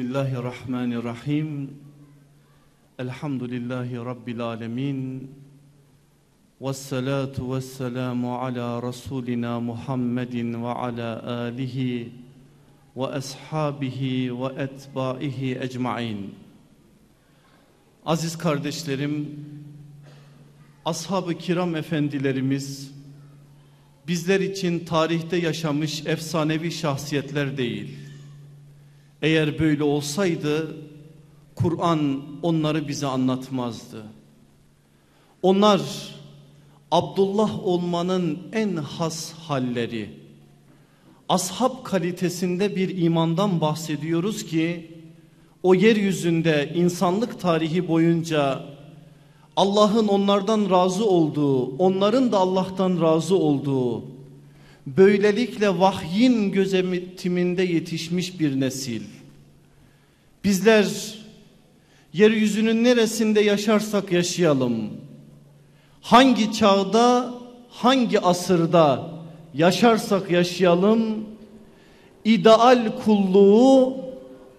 Bismillahirrahmanirrahim. Elhamdülillahi Rabbil alemin. Vessalatu vesselamu ala Rasulina Muhammedin ve ala alihi ve ashabihi ve etbaihi ecmain. Aziz kardeşlerim, ashab-ı kiram efendilerimiz bizler için tarihte yaşamış efsanevi şahsiyetler değil eğer böyle olsaydı Kur'an onları bize anlatmazdı. Onlar Abdullah olmanın en has halleri. Ashab kalitesinde bir imandan bahsediyoruz ki o yeryüzünde insanlık tarihi boyunca Allah'ın onlardan razı olduğu, onların da Allah'tan razı olduğu böylelikle vahyin gözetiminde yetişmiş bir nesil. Bizler yeryüzünün neresinde yaşarsak yaşayalım, hangi çağda, hangi asırda yaşarsak yaşayalım, ideal kulluğu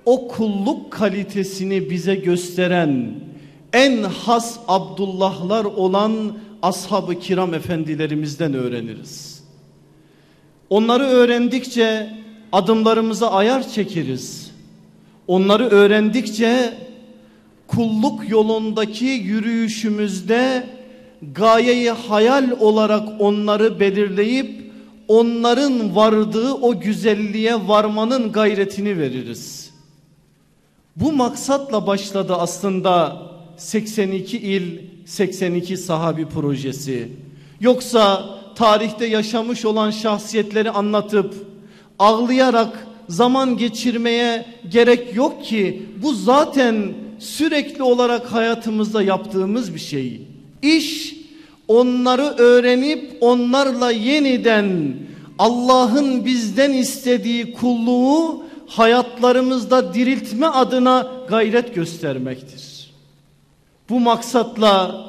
o kulluk kalitesini bize gösteren en has Abdullahlar olan ashab-ı kiram efendilerimizden öğreniriz. Onları öğrendikçe adımlarımıza ayar çekeriz. Onları öğrendikçe kulluk yolundaki yürüyüşümüzde gayeyi hayal olarak onları belirleyip onların vardığı o güzelliğe varmanın gayretini veririz. Bu maksatla başladı aslında 82 il 82 sahabi projesi. Yoksa tarihte yaşamış olan şahsiyetleri anlatıp ağlayarak zaman geçirmeye gerek yok ki bu zaten sürekli olarak hayatımızda yaptığımız bir şey. İş onları öğrenip onlarla yeniden Allah'ın bizden istediği kulluğu hayatlarımızda diriltme adına gayret göstermektir. Bu maksatla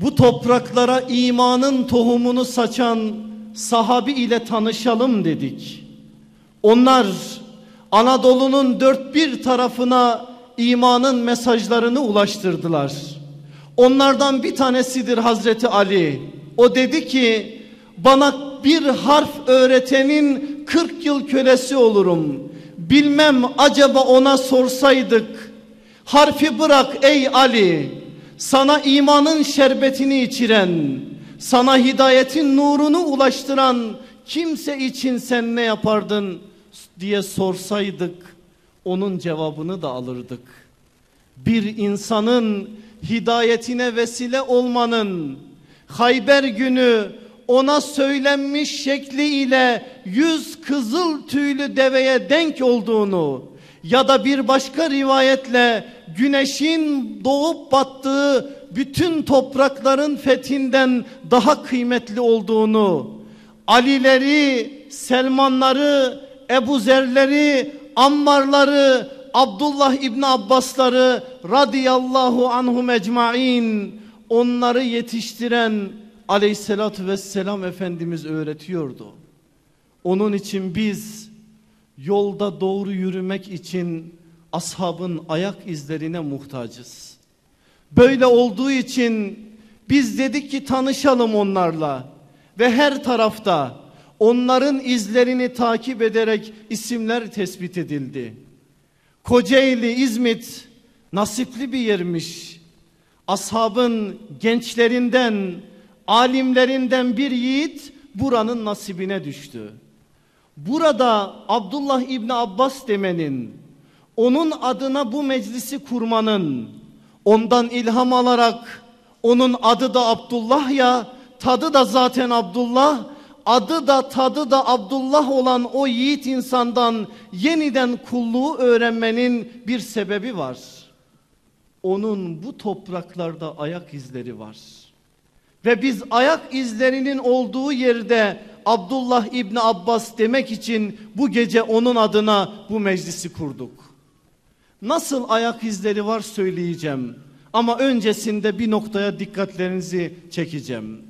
bu topraklara imanın tohumunu saçan sahabi ile tanışalım dedik. Onlar Anadolu'nun dört bir tarafına imanın mesajlarını ulaştırdılar. Onlardan bir tanesidir Hazreti Ali. O dedi ki bana bir harf öğretenin 40 yıl kölesi olurum. Bilmem acaba ona sorsaydık. Harfi bırak ey Ali sana imanın şerbetini içiren, sana hidayetin nurunu ulaştıran kimse için sen ne yapardın diye sorsaydık onun cevabını da alırdık. Bir insanın hidayetine vesile olmanın Hayber günü ona söylenmiş şekliyle yüz kızıl tüylü deveye denk olduğunu ya da bir başka rivayetle güneşin doğup battığı bütün toprakların fethinden daha kıymetli olduğunu, Alileri, Selmanları, Ebu Zerleri, Ammarları, Abdullah İbni Abbasları radıyallahu anhum ecmain onları yetiştiren aleyhissalatü vesselam Efendimiz öğretiyordu. Onun için biz Yolda doğru yürümek için ashabın ayak izlerine muhtacız. Böyle olduğu için biz dedik ki tanışalım onlarla ve her tarafta onların izlerini takip ederek isimler tespit edildi. Kocaeli, İzmit nasipli bir yermiş. Ashabın gençlerinden, alimlerinden bir yiğit buranın nasibine düştü. Burada Abdullah İbni Abbas demenin, onun adına bu meclisi kurmanın, ondan ilham alarak onun adı da Abdullah ya, tadı da zaten Abdullah, adı da tadı da Abdullah olan o yiğit insandan yeniden kulluğu öğrenmenin bir sebebi var. Onun bu topraklarda ayak izleri var. Ve biz ayak izlerinin olduğu yerde Abdullah İbni Abbas demek için bu gece onun adına bu meclisi kurduk. Nasıl ayak izleri var söyleyeceğim. Ama öncesinde bir noktaya dikkatlerinizi çekeceğim.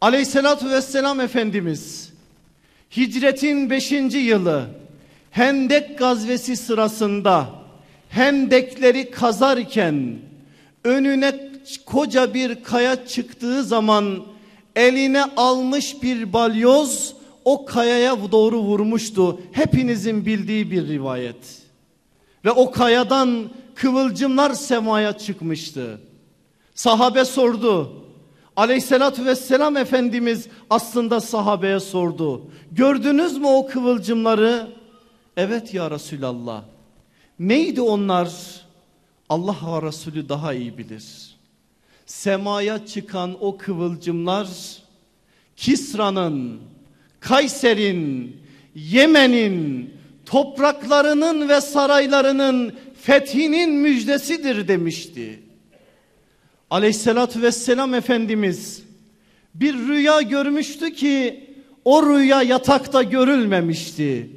Aleyhissalatü vesselam Efendimiz hicretin 5. yılı Hendek gazvesi sırasında Hendekleri kazarken önüne koca bir kaya çıktığı zaman eline almış bir balyoz o kayaya doğru vurmuştu. Hepinizin bildiği bir rivayet. Ve o kayadan kıvılcımlar semaya çıkmıştı. Sahabe sordu. Aleyhissalatü vesselam Efendimiz aslında sahabeye sordu. Gördünüz mü o kıvılcımları? Evet ya Resulallah. Neydi onlar? Allah ve Resulü daha iyi bilir semaya çıkan o kıvılcımlar Kisra'nın, Kayser'in, Yemen'in topraklarının ve saraylarının fethinin müjdesidir demişti. Aleyhissalatü vesselam Efendimiz bir rüya görmüştü ki o rüya yatakta görülmemişti.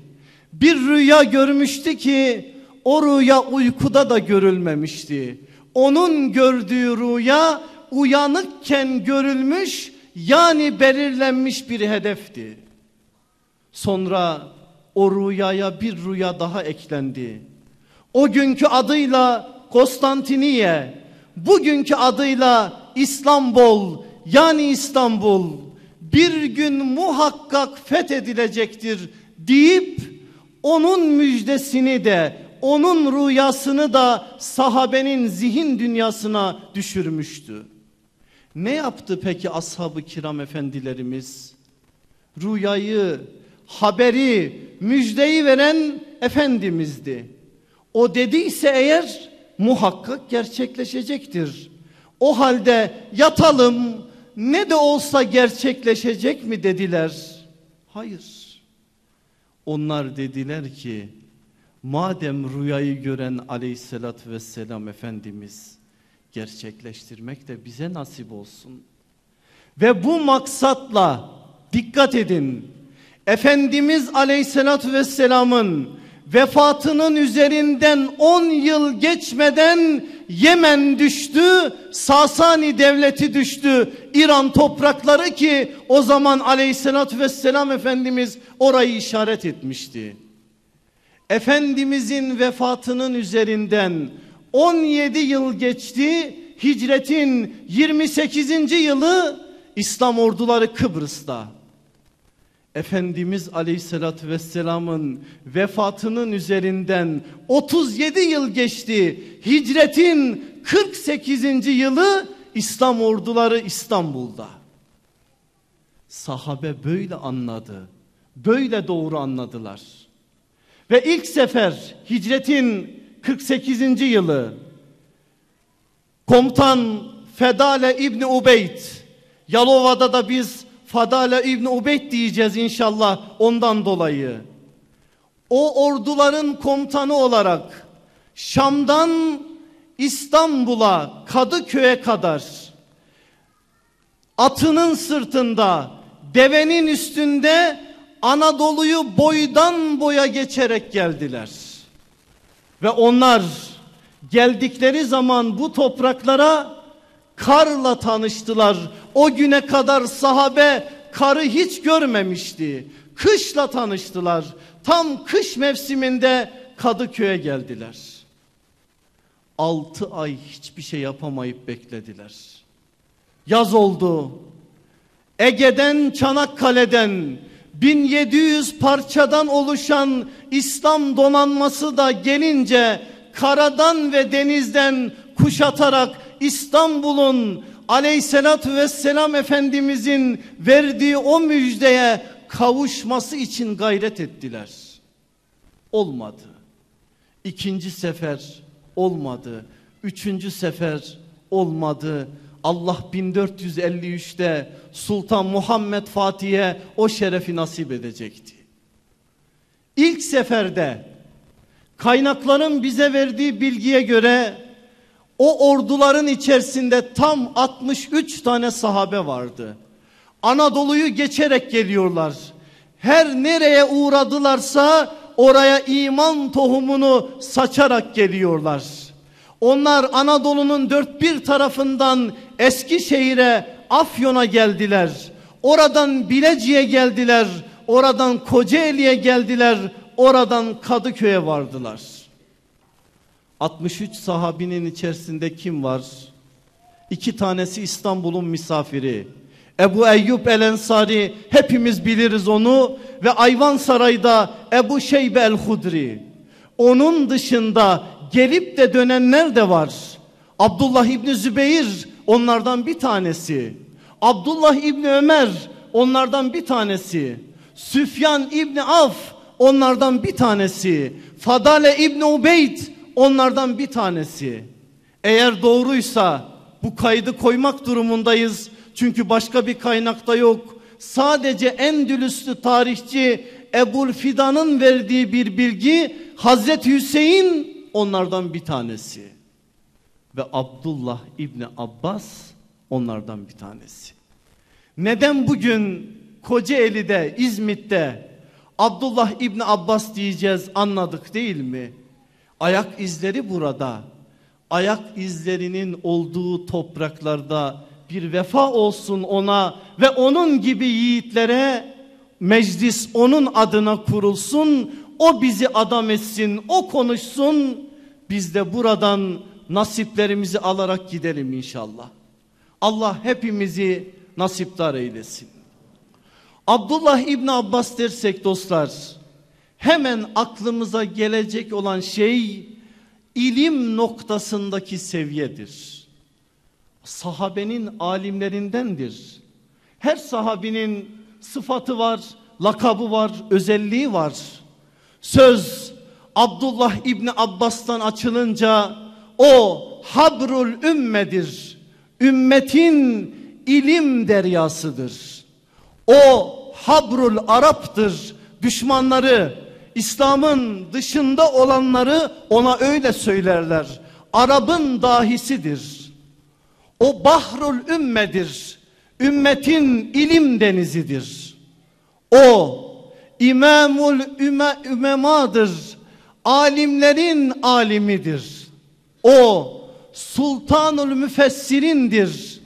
Bir rüya görmüştü ki o rüya uykuda da görülmemişti onun gördüğü rüya uyanıkken görülmüş yani belirlenmiş bir hedefti. Sonra o rüyaya bir rüya daha eklendi. O günkü adıyla Konstantiniye, bugünkü adıyla İstanbul yani İstanbul bir gün muhakkak fethedilecektir deyip onun müjdesini de onun rüyasını da sahabenin zihin dünyasına düşürmüştü. Ne yaptı peki ashabı kiram efendilerimiz? Rüyayı, haberi, müjdeyi veren efendimizdi. O dediyse eğer muhakkak gerçekleşecektir. O halde yatalım ne de olsa gerçekleşecek mi dediler. Hayır. Onlar dediler ki Madem rüyayı gören aleyhissalatü vesselam Efendimiz gerçekleştirmek de bize nasip olsun. Ve bu maksatla dikkat edin. Efendimiz aleyhissalatü vesselamın vefatının üzerinden 10 yıl geçmeden Yemen düştü, Sasani devleti düştü. İran toprakları ki o zaman aleyhissalatü vesselam Efendimiz orayı işaret etmişti. Efendimizin vefatının üzerinden 17 yıl geçti. Hicretin 28. yılı İslam orduları Kıbrıs'ta. Efendimiz Aleyhisselatü Vesselam'ın vefatının üzerinden 37 yıl geçti. Hicretin 48. yılı İslam orduları İstanbul'da. Sahabe böyle anladı. Böyle doğru anladılar. Ve ilk sefer hicretin 48. yılı komutan Fedale İbni Ubeyt Yalova'da da biz Fadale İbni Ubeyt diyeceğiz inşallah ondan dolayı. O orduların komutanı olarak Şam'dan İstanbul'a Kadıköy'e kadar atının sırtında devenin üstünde Anadolu'yu boydan boya geçerek geldiler. Ve onlar geldikleri zaman bu topraklara karla tanıştılar. O güne kadar sahabe karı hiç görmemişti. Kışla tanıştılar. Tam kış mevsiminde Kadıköy'e geldiler. Altı ay hiçbir şey yapamayıp beklediler. Yaz oldu. Ege'den Çanakkale'den 1700 parçadan oluşan İslam donanması da gelince karadan ve denizden kuşatarak İstanbul'un aleyhissalatü vesselam efendimizin verdiği o müjdeye kavuşması için gayret ettiler. Olmadı. İkinci sefer olmadı. Üçüncü sefer olmadı. Allah 1453'te Sultan Muhammed Fatih'e o şerefi nasip edecekti. İlk seferde kaynakların bize verdiği bilgiye göre o orduların içerisinde tam 63 tane sahabe vardı. Anadolu'yu geçerek geliyorlar. Her nereye uğradılarsa oraya iman tohumunu saçarak geliyorlar. Onlar Anadolu'nun dört bir tarafından Eskişehir'e, Afyon'a geldiler. Oradan Bilecik'e geldiler. Oradan Kocaeli'ye geldiler. Oradan Kadıköy'e vardılar. 63 sahabinin içerisinde kim var? İki tanesi İstanbul'un misafiri. Ebu Eyyub El Ensari hepimiz biliriz onu ve Ayvan Saray'da Ebu Şeybe El Hudri. Onun dışında gelip de dönenler de var. Abdullah İbni Zübeyir onlardan bir tanesi. Abdullah İbni Ömer onlardan bir tanesi. Süfyan İbni Af onlardan bir tanesi. Fadale İbni Ubeyd onlardan bir tanesi. Eğer doğruysa bu kaydı koymak durumundayız. Çünkü başka bir kaynakta yok. Sadece Endülüslü tarihçi Ebul Fidan'ın verdiği bir bilgi Hazreti Hüseyin onlardan bir tanesi. Ve Abdullah İbni Abbas onlardan bir tanesi. Neden bugün Kocaeli'de, İzmit'te Abdullah İbni Abbas diyeceğiz anladık değil mi? Ayak izleri burada. Ayak izlerinin olduğu topraklarda bir vefa olsun ona ve onun gibi yiğitlere meclis onun adına kurulsun. O bizi adam etsin, o konuşsun biz de buradan nasiplerimizi alarak gidelim inşallah. Allah hepimizi nasiptar eylesin. Abdullah İbni Abbas dersek dostlar hemen aklımıza gelecek olan şey ilim noktasındaki seviyedir. Sahabenin alimlerindendir. Her sahabinin sıfatı var, lakabı var, özelliği var. Söz Abdullah İbni Abbas'tan açılınca o habrul ümmedir. Ümmetin ilim deryasıdır. O habrul Arap'tır. Düşmanları İslam'ın dışında olanları ona öyle söylerler. Arap'ın dahisidir. O bahrul ümmedir. Ümmetin ilim denizidir. O imamul üme, ümemadır alimlerin alimidir. O sultanul müfessirindir.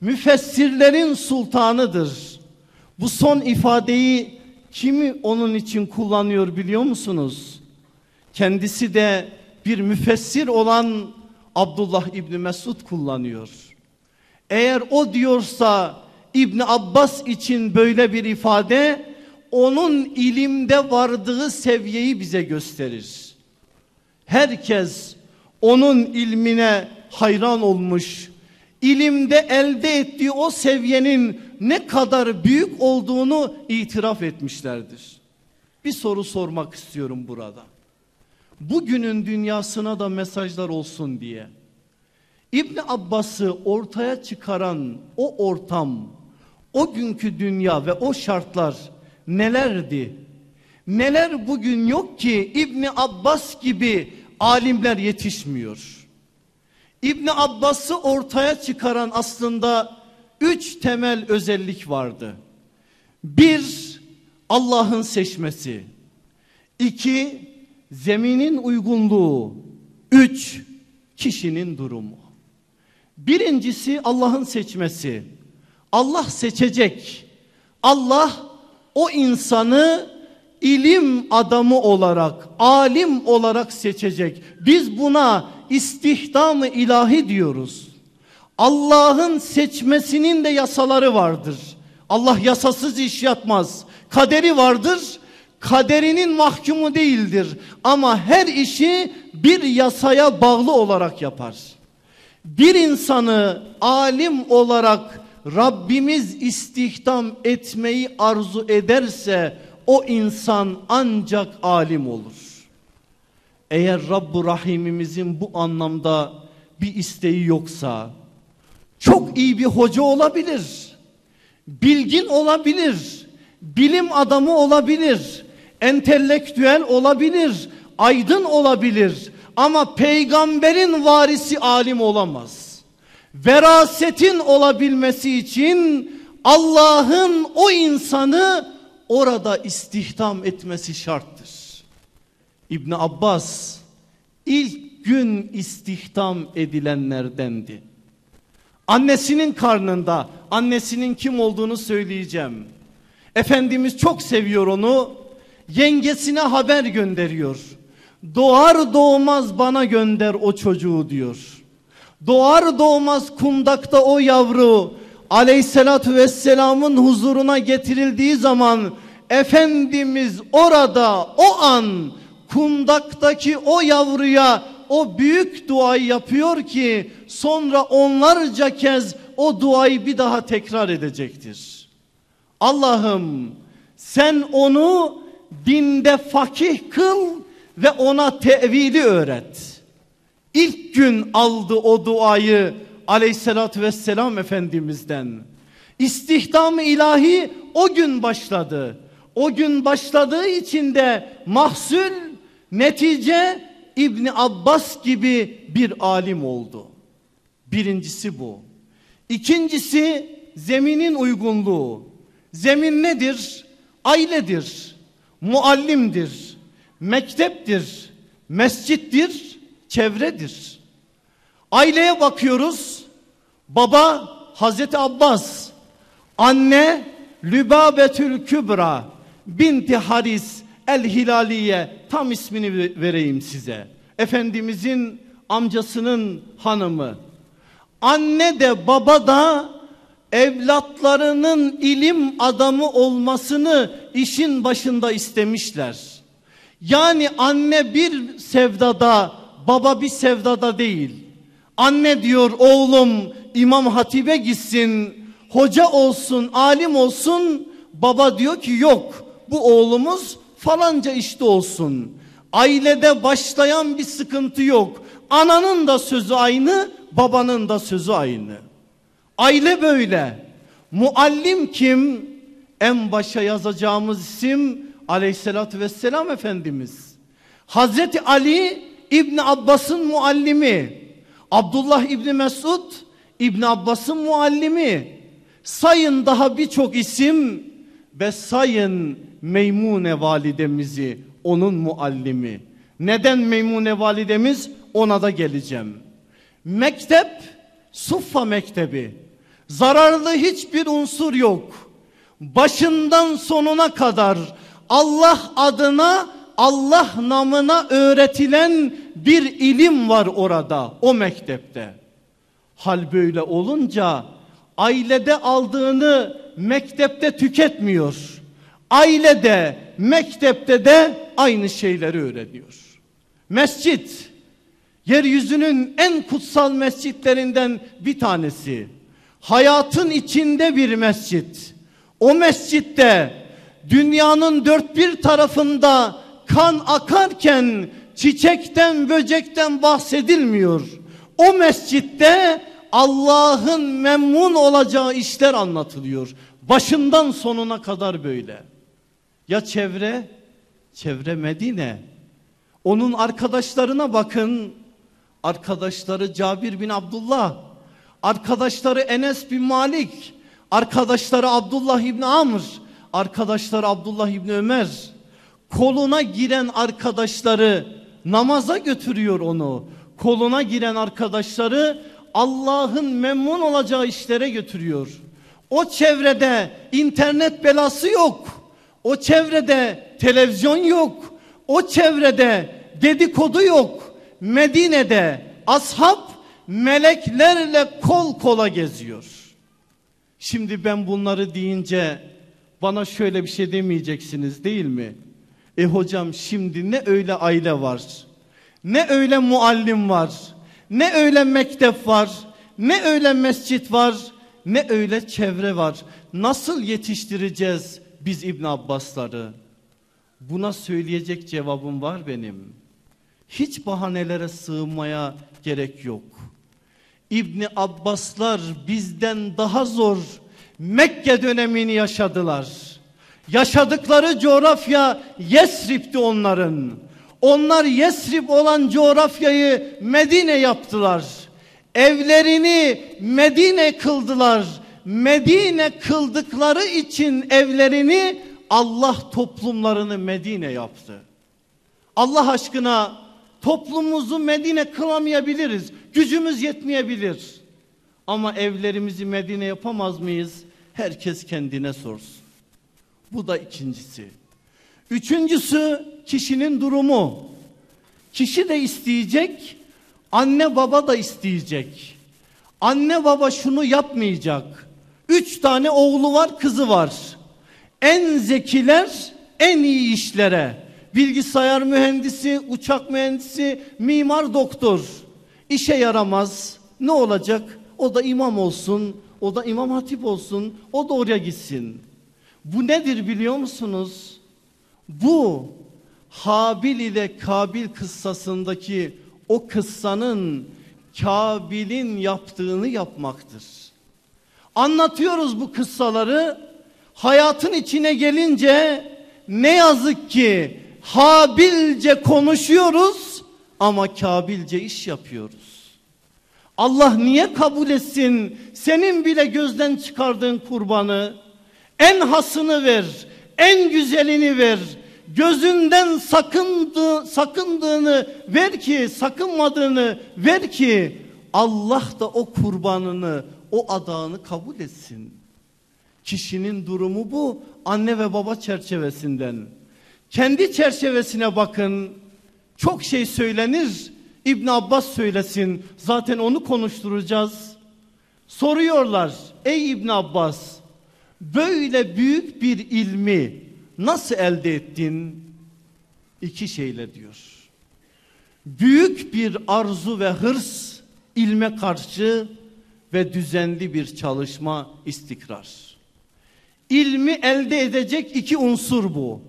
Müfessirlerin sultanıdır. Bu son ifadeyi kimi onun için kullanıyor biliyor musunuz? Kendisi de bir müfessir olan Abdullah İbni Mesud kullanıyor. Eğer o diyorsa İbni Abbas için böyle bir ifade onun ilimde vardığı seviyeyi bize gösterir. Herkes onun ilmine hayran olmuş, ilimde elde ettiği o seviyenin ne kadar büyük olduğunu itiraf etmişlerdir. Bir soru sormak istiyorum burada. Bugünün dünyasına da mesajlar olsun diye. İbn Abbas'ı ortaya çıkaran o ortam, o günkü dünya ve o şartlar nelerdi? Neler bugün yok ki İbni Abbas gibi alimler yetişmiyor. İbni Abbas'ı ortaya çıkaran aslında üç temel özellik vardı. Bir, Allah'ın seçmesi. İki, zeminin uygunluğu. Üç, kişinin durumu. Birincisi Allah'ın seçmesi. Allah seçecek. Allah o insanı ilim adamı olarak, alim olarak seçecek. Biz buna istihdamı ilahi diyoruz. Allah'ın seçmesinin de yasaları vardır. Allah yasasız iş yapmaz. Kaderi vardır. Kaderinin mahkumu değildir. Ama her işi bir yasaya bağlı olarak yapar. Bir insanı alim olarak Rabbimiz istihdam etmeyi arzu ederse o insan ancak alim olur. Eğer Rabbu Rahimimizin bu anlamda bir isteği yoksa çok iyi bir hoca olabilir. Bilgin olabilir. Bilim adamı olabilir. Entelektüel olabilir. Aydın olabilir. Ama peygamberin varisi alim olamaz verasetin olabilmesi için Allah'ın o insanı orada istihdam etmesi şarttır. İbn Abbas ilk gün istihdam edilenlerdendi. Annesinin karnında annesinin kim olduğunu söyleyeceğim. Efendimiz çok seviyor onu. Yengesine haber gönderiyor. Doğar doğmaz bana gönder o çocuğu diyor. Doğar doğmaz kundakta o yavru aleyhissalatü vesselamın huzuruna getirildiği zaman Efendimiz orada o an kundaktaki o yavruya o büyük duayı yapıyor ki sonra onlarca kez o duayı bir daha tekrar edecektir. Allah'ım sen onu dinde fakih kıl ve ona tevili öğret. İlk gün aldı o duayı aleyhissalatü vesselam efendimizden. İstihdam ilahi o gün başladı. O gün başladığı için de mahsul netice İbni Abbas gibi bir alim oldu. Birincisi bu. İkincisi zeminin uygunluğu. Zemin nedir? Ailedir, muallimdir, mekteptir, mescittir çevredir. Aileye bakıyoruz. Baba Hazreti Abbas, anne Lübabetül Kübra binti Haris El Hilaliye tam ismini vereyim size. Efendimizin amcasının hanımı. Anne de baba da evlatlarının ilim adamı olmasını işin başında istemişler. Yani anne bir sevdada baba bir sevdada değil. Anne diyor oğlum İmam Hatip'e gitsin, hoca olsun, alim olsun. Baba diyor ki yok bu oğlumuz falanca işte olsun. Ailede başlayan bir sıkıntı yok. Ananın da sözü aynı, babanın da sözü aynı. Aile böyle. Muallim kim? En başa yazacağımız isim Aleyhisselatü vesselam Efendimiz. Hazreti Ali İbn Abbas'ın muallimi. Abdullah İbn Mesud İbn Abbas'ın muallimi. Sayın daha birçok isim ve sayın Meymune validemizi onun muallimi. Neden Meymune validemiz? Ona da geleceğim. Mektep Suffa Mektebi. Zararlı hiçbir unsur yok. Başından sonuna kadar Allah adına Allah namına öğretilen bir ilim var orada o mektepte. Hal böyle olunca ailede aldığını mektepte tüketmiyor. Ailede, mektepte de aynı şeyleri öğreniyor. Mescit yeryüzünün en kutsal mescitlerinden bir tanesi. Hayatın içinde bir mescit. O mescitte dünyanın dört bir tarafında kan akarken çiçekten böcekten bahsedilmiyor. O mescitte Allah'ın memnun olacağı işler anlatılıyor. Başından sonuna kadar böyle. Ya çevre? Çevre Medine. Onun arkadaşlarına bakın. Arkadaşları Cabir bin Abdullah. Arkadaşları Enes bin Malik. Arkadaşları Abdullah İbni Amr. Arkadaşları Abdullah İbni Ömer koluna giren arkadaşları namaza götürüyor onu. Koluna giren arkadaşları Allah'ın memnun olacağı işlere götürüyor. O çevrede internet belası yok. O çevrede televizyon yok. O çevrede dedikodu yok. Medine'de ashab meleklerle kol kola geziyor. Şimdi ben bunları deyince bana şöyle bir şey demeyeceksiniz değil mi? E hocam şimdi ne öyle aile var, ne öyle muallim var, ne öyle mektep var, ne öyle mescit var, ne öyle çevre var. Nasıl yetiştireceğiz biz İbn Abbasları? Buna söyleyecek cevabım var benim. Hiç bahanelere sığınmaya gerek yok. İbni Abbaslar bizden daha zor Mekke dönemini yaşadılar. Yaşadıkları coğrafya Yesrib'ti onların. Onlar Yesrib olan coğrafyayı Medine yaptılar. Evlerini Medine kıldılar. Medine kıldıkları için evlerini Allah toplumlarını Medine yaptı. Allah aşkına toplumumuzu Medine kılamayabiliriz. Gücümüz yetmeyebilir. Ama evlerimizi Medine yapamaz mıyız? Herkes kendine sorsun. Bu da ikincisi. Üçüncüsü kişinin durumu. Kişi de isteyecek, anne baba da isteyecek. Anne baba şunu yapmayacak. Üç tane oğlu var, kızı var. En zekiler en iyi işlere. Bilgisayar mühendisi, uçak mühendisi, mimar doktor. İşe yaramaz. Ne olacak? O da imam olsun, o da imam hatip olsun, o da oraya gitsin. Bu nedir biliyor musunuz? Bu Habil ile Kabil kıssasındaki o kıssanın Kabil'in yaptığını yapmaktır. Anlatıyoruz bu kıssaları. Hayatın içine gelince ne yazık ki Habilce konuşuyoruz ama Kabilce iş yapıyoruz. Allah niye kabul etsin senin bile gözden çıkardığın kurbanı? En hasını ver, en güzelini ver. Gözünden sakındı, sakındığını ver ki, sakınmadığını ver ki Allah da o kurbanını, o adağını kabul etsin. Kişinin durumu bu. Anne ve baba çerçevesinden. Kendi çerçevesine bakın. Çok şey söylenir. İbn Abbas söylesin. Zaten onu konuşturacağız. Soruyorlar. Ey İbn Abbas böyle büyük bir ilmi nasıl elde ettin? İki şeyle diyor. Büyük bir arzu ve hırs ilme karşı ve düzenli bir çalışma istikrar. İlmi elde edecek iki unsur bu.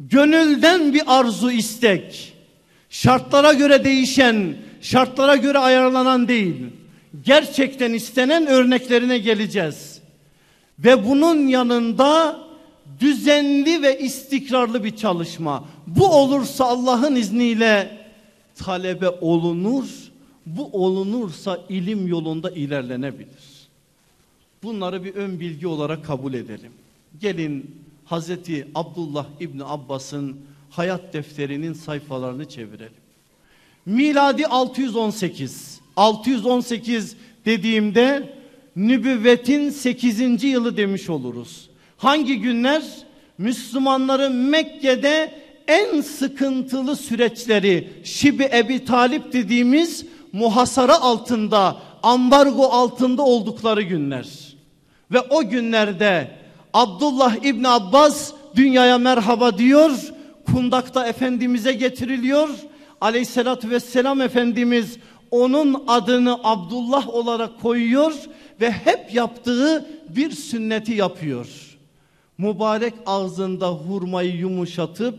Gönülden bir arzu istek. Şartlara göre değişen, şartlara göre ayarlanan değil. Gerçekten istenen örneklerine geleceğiz ve bunun yanında düzenli ve istikrarlı bir çalışma. Bu olursa Allah'ın izniyle talebe olunur. Bu olunursa ilim yolunda ilerlenebilir. Bunları bir ön bilgi olarak kabul edelim. Gelin Hazreti Abdullah İbni Abbas'ın hayat defterinin sayfalarını çevirelim. Miladi 618. 618 dediğimde nübüvvetin 8. yılı demiş oluruz. Hangi günler? Müslümanların Mekke'de en sıkıntılı süreçleri Şibi Ebi Talip dediğimiz muhasara altında, ambargo altında oldukları günler. Ve o günlerde Abdullah İbni Abbas dünyaya merhaba diyor. Kundakta Efendimiz'e getiriliyor. Aleyhissalatü vesselam Efendimiz onun adını Abdullah olarak koyuyor ve hep yaptığı bir sünneti yapıyor. Mübarek ağzında hurmayı yumuşatıp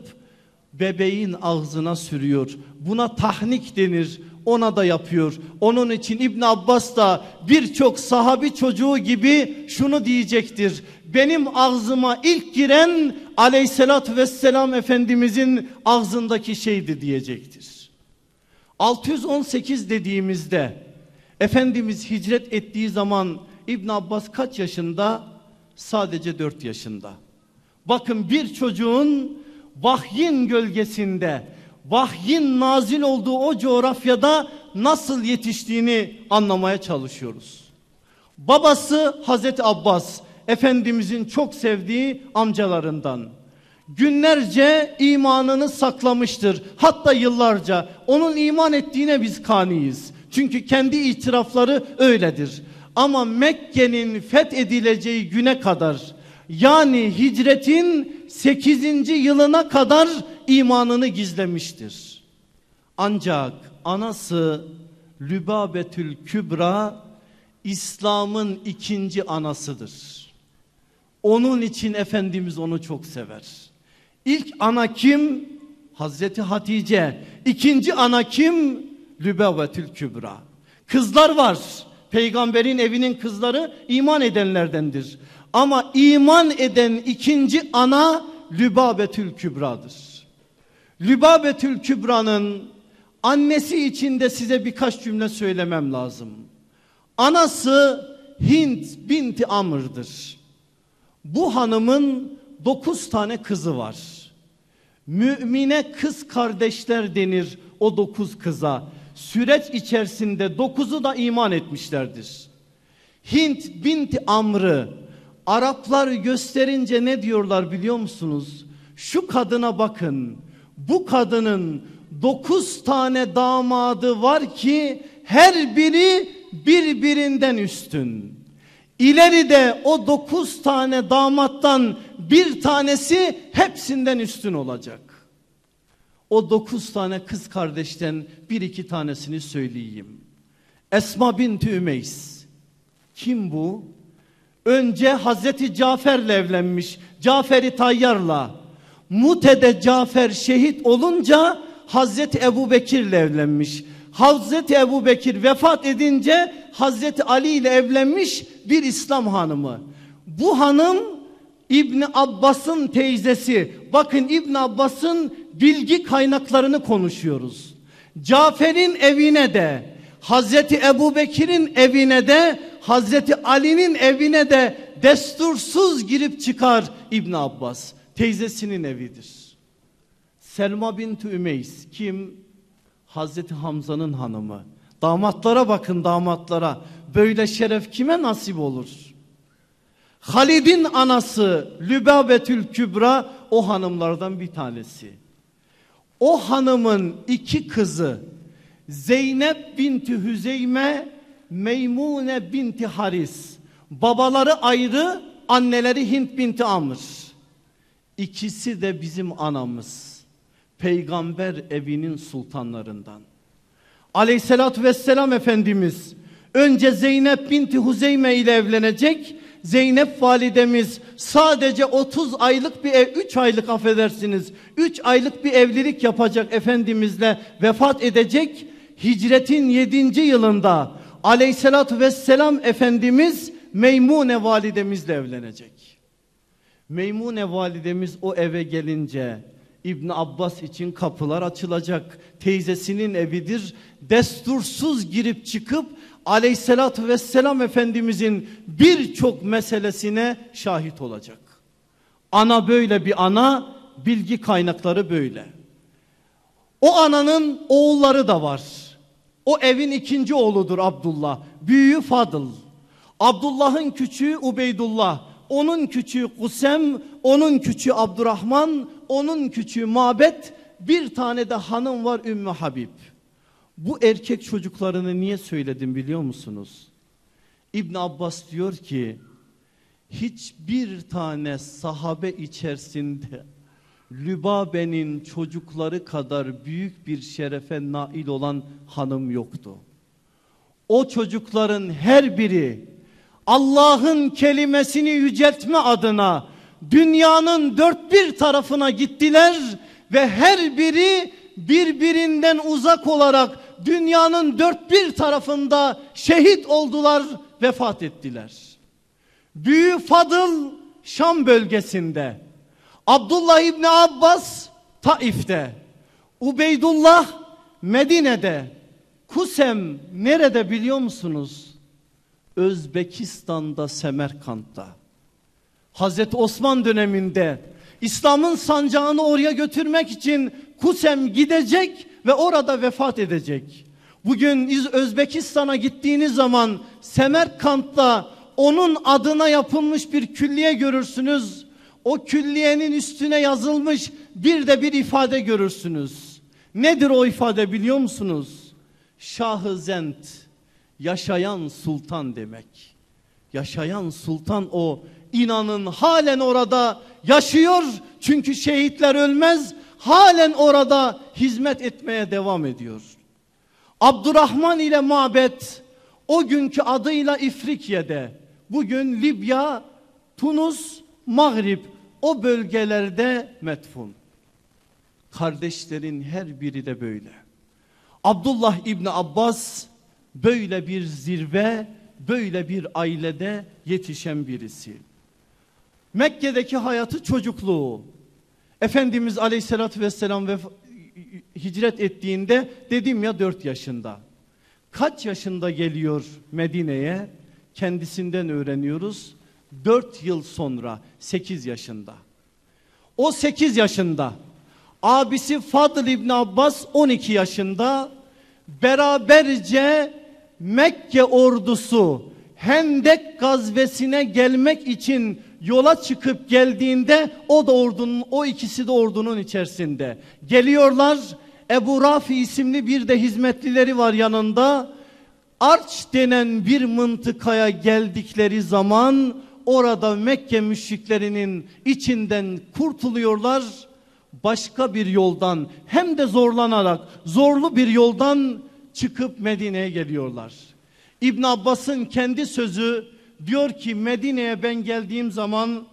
bebeğin ağzına sürüyor. Buna tahnik denir. Ona da yapıyor. Onun için İbn Abbas da birçok sahabi çocuğu gibi şunu diyecektir. Benim ağzıma ilk giren aleyhissalatü vesselam efendimizin ağzındaki şeydi diyecektir. 618 dediğimizde Efendimiz hicret ettiği zaman İbn Abbas kaç yaşında? Sadece 4 yaşında. Bakın bir çocuğun vahyin gölgesinde, vahyin nazil olduğu o coğrafyada nasıl yetiştiğini anlamaya çalışıyoruz. Babası Hazreti Abbas, Efendimizin çok sevdiği amcalarından günlerce imanını saklamıştır. Hatta yıllarca onun iman ettiğine biz kaniyiz. Çünkü kendi itirafları öyledir. Ama Mekke'nin fethedileceği güne kadar yani hicretin 8. yılına kadar imanını gizlemiştir. Ancak anası Lübabetül Kübra İslam'ın ikinci anasıdır. Onun için Efendimiz onu çok sever. İlk ana kim? Hazreti Hatice. İkinci ana kim? Lübevetül Kübra. Kızlar var. Peygamberin evinin kızları iman edenlerdendir. Ama iman eden ikinci ana Lübabetül Kübra'dır. Lübabetül Kübra'nın annesi içinde size birkaç cümle söylemem lazım. Anası Hint binti Amr'dır. Bu hanımın dokuz tane kızı var. Mümine kız kardeşler denir o dokuz kıza. Süreç içerisinde dokuzu da iman etmişlerdir. Hint binti Amr'ı Araplar gösterince ne diyorlar biliyor musunuz? Şu kadına bakın. Bu kadının dokuz tane damadı var ki her biri birbirinden üstün. İleride o dokuz tane damattan bir tanesi hepsinden üstün olacak. O dokuz tane kız kardeşten bir iki tanesini söyleyeyim. Esma binti Ümeys. Kim bu? Önce Hazreti Cafer'le evlenmiş. Caferi Tayyar'la. Mute'de Cafer şehit olunca Hazreti Ebu Bekir'le evlenmiş. Hazreti Ebu Bekir vefat edince Hazreti Ali ile evlenmiş bir İslam hanımı. Bu hanım İbni Abbas'ın teyzesi. Bakın İbn Abbas'ın bilgi kaynaklarını konuşuyoruz. Cafer'in evine de, Hazreti Ebu Bekir'in evine de, Hazreti Ali'nin evine de destursuz girip çıkar İbn Abbas. Teyzesinin evidir. Selma bint Ümeys kim? Hazreti Hamza'nın hanımı. Damatlara bakın damatlara. Böyle şeref kime nasip olur? Halid'in anası Lübabetül Kübra o hanımlardan bir tanesi. O hanımın iki kızı Zeynep binti Hüzeyme, Meymune binti Haris. Babaları ayrı, anneleri Hint binti Amr. İkisi de bizim anamız. Peygamber evinin sultanlarından. Aleyhissalatü vesselam Efendimiz önce Zeynep binti Huzeyme ile evlenecek Zeynep validemiz sadece 30 aylık bir ev, 3 aylık affedersiniz. 3 aylık bir evlilik yapacak Efendimizle vefat edecek. Hicretin 7. yılında aleyhissalatü vesselam Efendimiz Meymune validemizle evlenecek. Meymune validemiz o eve gelince İbn Abbas için kapılar açılacak. Teyzesinin evidir. Destursuz girip çıkıp aleyhissalatü vesselam Efendimizin birçok meselesine şahit olacak. Ana böyle bir ana, bilgi kaynakları böyle. O ananın oğulları da var. O evin ikinci oğludur Abdullah. Büyüğü Fadıl. Abdullah'ın küçüğü Ubeydullah. Onun küçüğü Kusem, onun küçüğü Abdurrahman, onun küçüğü Mabet. Bir tane de hanım var Ümmü Habib. Bu erkek çocuklarını niye söyledim biliyor musunuz? İbn Abbas diyor ki hiçbir tane sahabe içerisinde Lübabe'nin çocukları kadar büyük bir şerefe nail olan hanım yoktu. O çocukların her biri Allah'ın kelimesini yüceltme adına dünyanın dört bir tarafına gittiler ve her biri birbirinden uzak olarak dünyanın dört bir tarafında şehit oldular, vefat ettiler. Büyü Fadıl Şam bölgesinde, Abdullah İbni Abbas Taif'te, Ubeydullah Medine'de, Kusem nerede biliyor musunuz? Özbekistan'da Semerkant'ta. Hazreti Osman döneminde İslam'ın sancağını oraya götürmek için Kusem gidecek ve orada vefat edecek. Bugün Özbekistan'a gittiğiniz zaman Semerkant'ta onun adına yapılmış bir külliye görürsünüz. O külliyenin üstüne yazılmış bir de bir ifade görürsünüz. Nedir o ifade biliyor musunuz? Şahı Zent, yaşayan sultan demek. Yaşayan sultan o. İnanın halen orada yaşıyor. Çünkü şehitler ölmez, halen orada hizmet etmeye devam ediyor. Abdurrahman ile Mabet o günkü adıyla İfrikiye'de bugün Libya, Tunus, Mağrib o bölgelerde metfun. Kardeşlerin her biri de böyle. Abdullah İbni Abbas böyle bir zirve, böyle bir ailede yetişen birisi. Mekke'deki hayatı çocukluğu, Efendimiz Aleyhisselatü Vesselam ve hicret ettiğinde dedim ya dört yaşında. Kaç yaşında geliyor Medine'ye? Kendisinden öğreniyoruz. Dört yıl sonra sekiz yaşında. O sekiz yaşında abisi Fadıl İbn Abbas 12 yaşında beraberce Mekke ordusu Hendek gazvesine gelmek için yola çıkıp geldiğinde o da ordunun o ikisi de ordunun içerisinde. Geliyorlar Ebu Rafi isimli bir de hizmetlileri var yanında. Arç denen bir mıntıkaya geldikleri zaman orada Mekke müşriklerinin içinden kurtuluyorlar. Başka bir yoldan hem de zorlanarak zorlu bir yoldan çıkıp Medine'ye geliyorlar. İbn Abbas'ın kendi sözü Diyor ki Medine'ye ben geldiğim zaman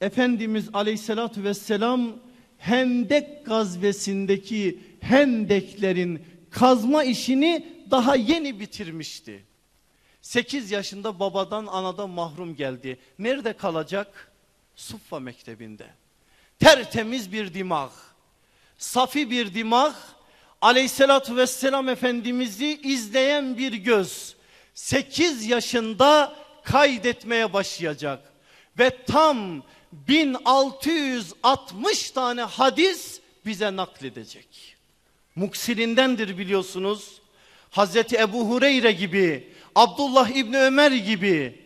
Efendimiz aleyhissalatü vesselam Hendek gazvesindeki Hendeklerin kazma işini daha yeni bitirmişti. 8 yaşında babadan anadan mahrum geldi. Nerede kalacak? Suffa mektebinde. Tertemiz bir dimağ. Safi bir dimağ. Aleyhissalatü vesselam Efendimiz'i izleyen bir göz. 8 yaşında kaydetmeye başlayacak. Ve tam 1660 tane hadis bize nakledecek. Muksilindendir biliyorsunuz. Hazreti Ebu Hureyre gibi, Abdullah İbni Ömer gibi,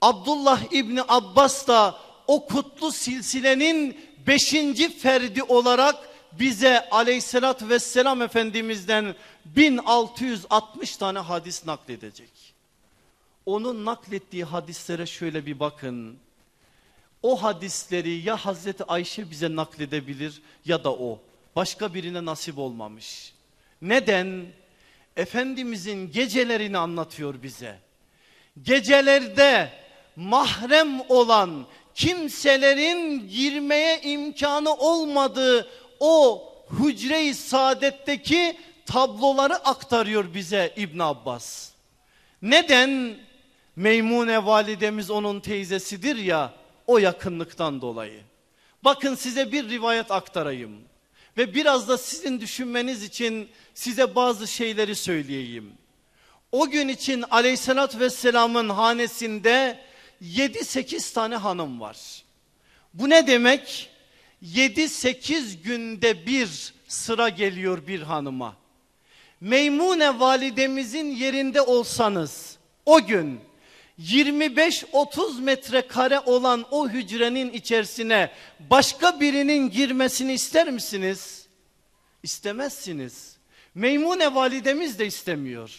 Abdullah İbni Abbas da o kutlu silsilenin beşinci ferdi olarak bize aleyhissalatü vesselam efendimizden 1660 tane hadis nakledecek onun naklettiği hadislere şöyle bir bakın. O hadisleri ya Hazreti Ayşe bize nakledebilir ya da o. Başka birine nasip olmamış. Neden? Efendimizin gecelerini anlatıyor bize. Gecelerde mahrem olan kimselerin girmeye imkanı olmadığı o hücre-i saadetteki tabloları aktarıyor bize İbn Abbas. Neden? Meymune validemiz onun teyzesidir ya o yakınlıktan dolayı. Bakın size bir rivayet aktarayım ve biraz da sizin düşünmeniz için size bazı şeyleri söyleyeyim. O gün için aleyhissalatü vesselamın hanesinde 7-8 tane hanım var. Bu ne demek? 7-8 günde bir sıra geliyor bir hanıma. Meymune validemizin yerinde olsanız o gün 25-30 metrekare olan o hücrenin içerisine başka birinin girmesini ister misiniz? İstemezsiniz. Meymune validemiz de istemiyor.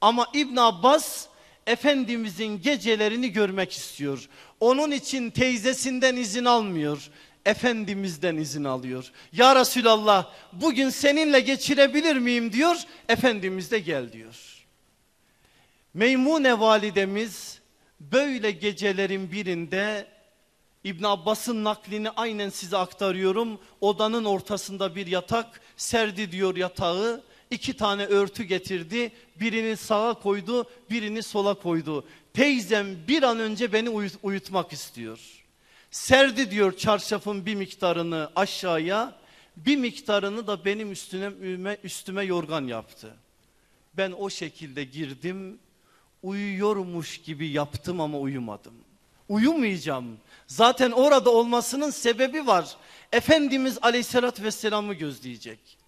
Ama İbn Abbas Efendimizin gecelerini görmek istiyor. Onun için teyzesinden izin almıyor. Efendimiz'den izin alıyor. Ya Resulallah bugün seninle geçirebilir miyim diyor. Efendimiz de gel diyor. Meymune validemiz böyle gecelerin birinde İbn Abbas'ın naklini aynen size aktarıyorum. Odanın ortasında bir yatak serdi diyor yatağı. İki tane örtü getirdi. Birini sağa koydu, birini sola koydu. Teyzem bir an önce beni uyut uyutmak istiyor. Serdi diyor çarşafın bir miktarını aşağıya, bir miktarını da benim üstüme, üstüme yorgan yaptı. Ben o şekilde girdim uyuyormuş gibi yaptım ama uyumadım. Uyumayacağım. Zaten orada olmasının sebebi var. Efendimiz aleyhissalatü vesselam'ı gözleyecek.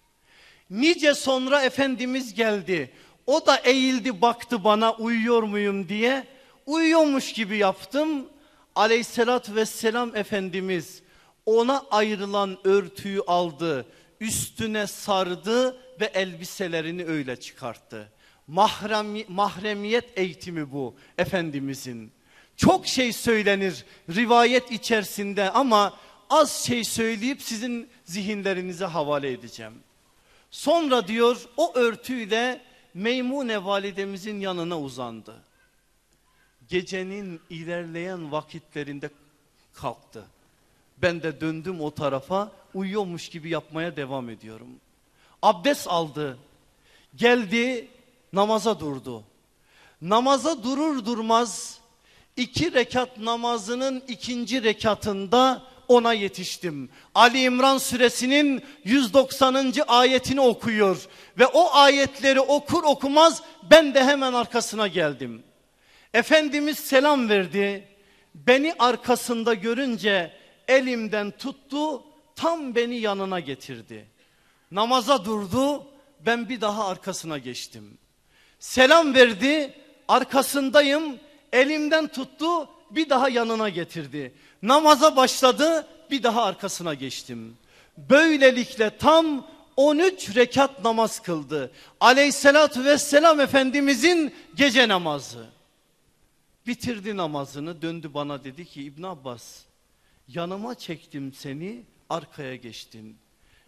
Nice sonra Efendimiz geldi. O da eğildi baktı bana uyuyor muyum diye. Uyuyormuş gibi yaptım. Aleyhissalatü vesselam Efendimiz ona ayrılan örtüyü aldı. Üstüne sardı ve elbiselerini öyle çıkarttı. Mahrem, mahremiyet eğitimi bu Efendimizin. Çok şey söylenir rivayet içerisinde ama az şey söyleyip sizin zihinlerinize havale edeceğim. Sonra diyor o örtüyle Meymune validemizin yanına uzandı. Gecenin ilerleyen vakitlerinde kalktı. Ben de döndüm o tarafa uyuyormuş gibi yapmaya devam ediyorum. Abdest aldı. Geldi namaza durdu. Namaza durur durmaz iki rekat namazının ikinci rekatında ona yetiştim. Ali İmran suresinin 190. ayetini okuyor ve o ayetleri okur okumaz ben de hemen arkasına geldim. Efendimiz selam verdi. Beni arkasında görünce elimden tuttu tam beni yanına getirdi. Namaza durdu ben bir daha arkasına geçtim. Selam verdi, arkasındayım, elimden tuttu, bir daha yanına getirdi. Namaza başladı, bir daha arkasına geçtim. Böylelikle tam 13 rekat namaz kıldı. Aleyhissalatü vesselam Efendimizin gece namazı. Bitirdi namazını döndü bana dedi ki İbn Abbas yanıma çektim seni arkaya geçtin.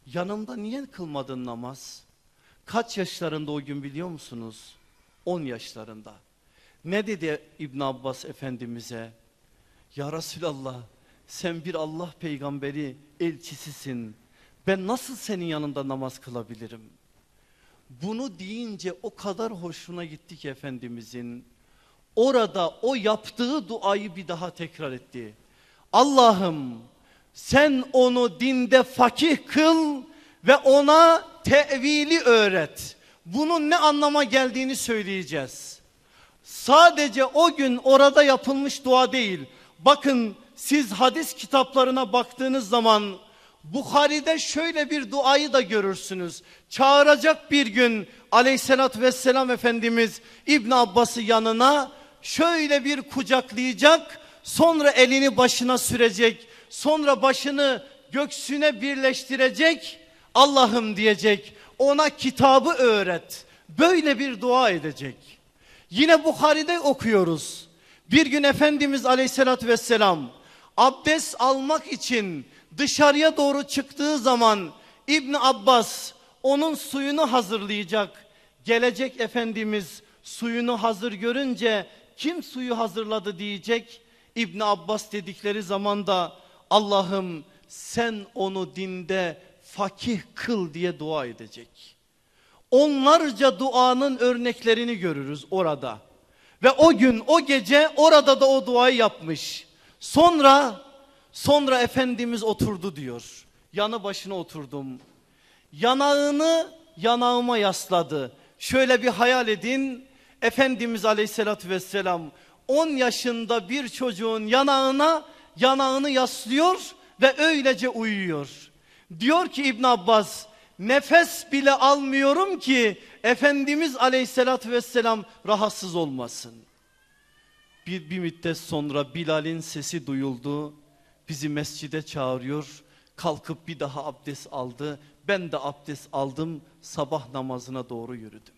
Yanımda niye kılmadın namaz? Kaç yaşlarında o gün biliyor musunuz? 10 yaşlarında. Ne dedi İbn Abbas Efendimiz'e? Ya Resulallah sen bir Allah peygamberi elçisisin. Ben nasıl senin yanında namaz kılabilirim? Bunu deyince o kadar hoşuna gitti ki Efendimizin. Orada o yaptığı duayı bir daha tekrar etti. Allah'ım sen onu dinde fakih kıl ve ona tevili öğret bunun ne anlama geldiğini söyleyeceğiz. Sadece o gün orada yapılmış dua değil. Bakın siz hadis kitaplarına baktığınız zaman Bukhari'de şöyle bir duayı da görürsünüz. Çağıracak bir gün aleyhissalatü vesselam Efendimiz İbn Abbas'ı yanına şöyle bir kucaklayacak. Sonra elini başına sürecek. Sonra başını göksüne birleştirecek. Allah'ım diyecek ona kitabı öğret. Böyle bir dua edecek. Yine Bukhari'de okuyoruz. Bir gün Efendimiz aleyhissalatü vesselam abdest almak için dışarıya doğru çıktığı zaman İbni Abbas onun suyunu hazırlayacak. Gelecek Efendimiz suyunu hazır görünce kim suyu hazırladı diyecek. İbni Abbas dedikleri zaman da Allah'ım sen onu dinde fakih kıl diye dua edecek. Onlarca duanın örneklerini görürüz orada. Ve o gün o gece orada da o duayı yapmış. Sonra sonra Efendimiz oturdu diyor. Yanı başına oturdum. Yanağını yanağıma yasladı. Şöyle bir hayal edin. Efendimiz aleyhissalatü vesselam 10 yaşında bir çocuğun yanağına yanağını yaslıyor ve öylece uyuyor. Diyor ki İbn Abbas nefes bile almıyorum ki Efendimiz aleyhissalatü vesselam rahatsız olmasın. Bir, bir müddet sonra Bilal'in sesi duyuldu. Bizi mescide çağırıyor. Kalkıp bir daha abdest aldı. Ben de abdest aldım. Sabah namazına doğru yürüdüm.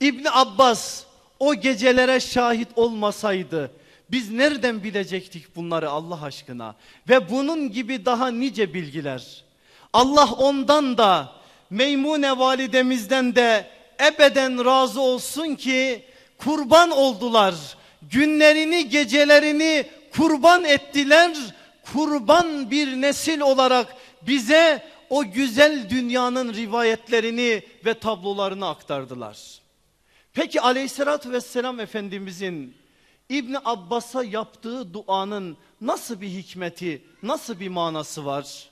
İbni Abbas o gecelere şahit olmasaydı biz nereden bilecektik bunları Allah aşkına? Ve bunun gibi daha nice bilgiler. Allah ondan da Meymune validemizden de ebeden razı olsun ki kurban oldular. Günlerini gecelerini kurban ettiler. Kurban bir nesil olarak bize o güzel dünyanın rivayetlerini ve tablolarını aktardılar. Peki aleyhissalatü vesselam Efendimizin İbni Abbas'a yaptığı duanın nasıl bir hikmeti, nasıl bir manası var?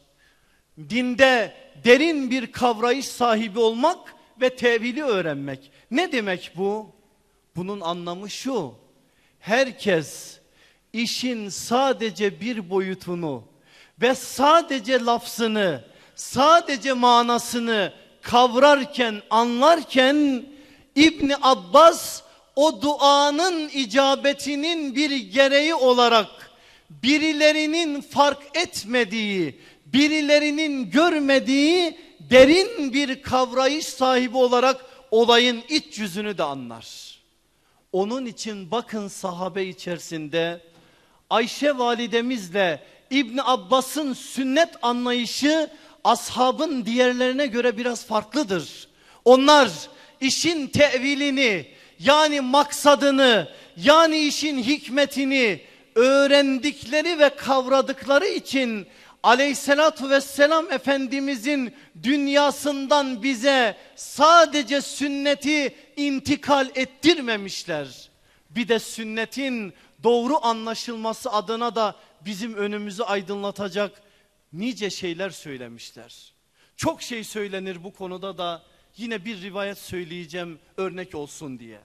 dinde derin bir kavrayış sahibi olmak ve tevhili öğrenmek. Ne demek bu? Bunun anlamı şu. Herkes işin sadece bir boyutunu ve sadece lafzını, sadece manasını kavrarken, anlarken İbni Abbas o duanın icabetinin bir gereği olarak birilerinin fark etmediği birilerinin görmediği derin bir kavrayış sahibi olarak olayın iç yüzünü de anlar. Onun için bakın sahabe içerisinde Ayşe validemizle İbn Abbas'ın sünnet anlayışı ashabın diğerlerine göre biraz farklıdır. Onlar işin tevilini yani maksadını yani işin hikmetini öğrendikleri ve kavradıkları için aleyhissalatü vesselam Efendimizin dünyasından bize sadece sünneti intikal ettirmemişler. Bir de sünnetin doğru anlaşılması adına da bizim önümüzü aydınlatacak nice şeyler söylemişler. Çok şey söylenir bu konuda da yine bir rivayet söyleyeceğim örnek olsun diye.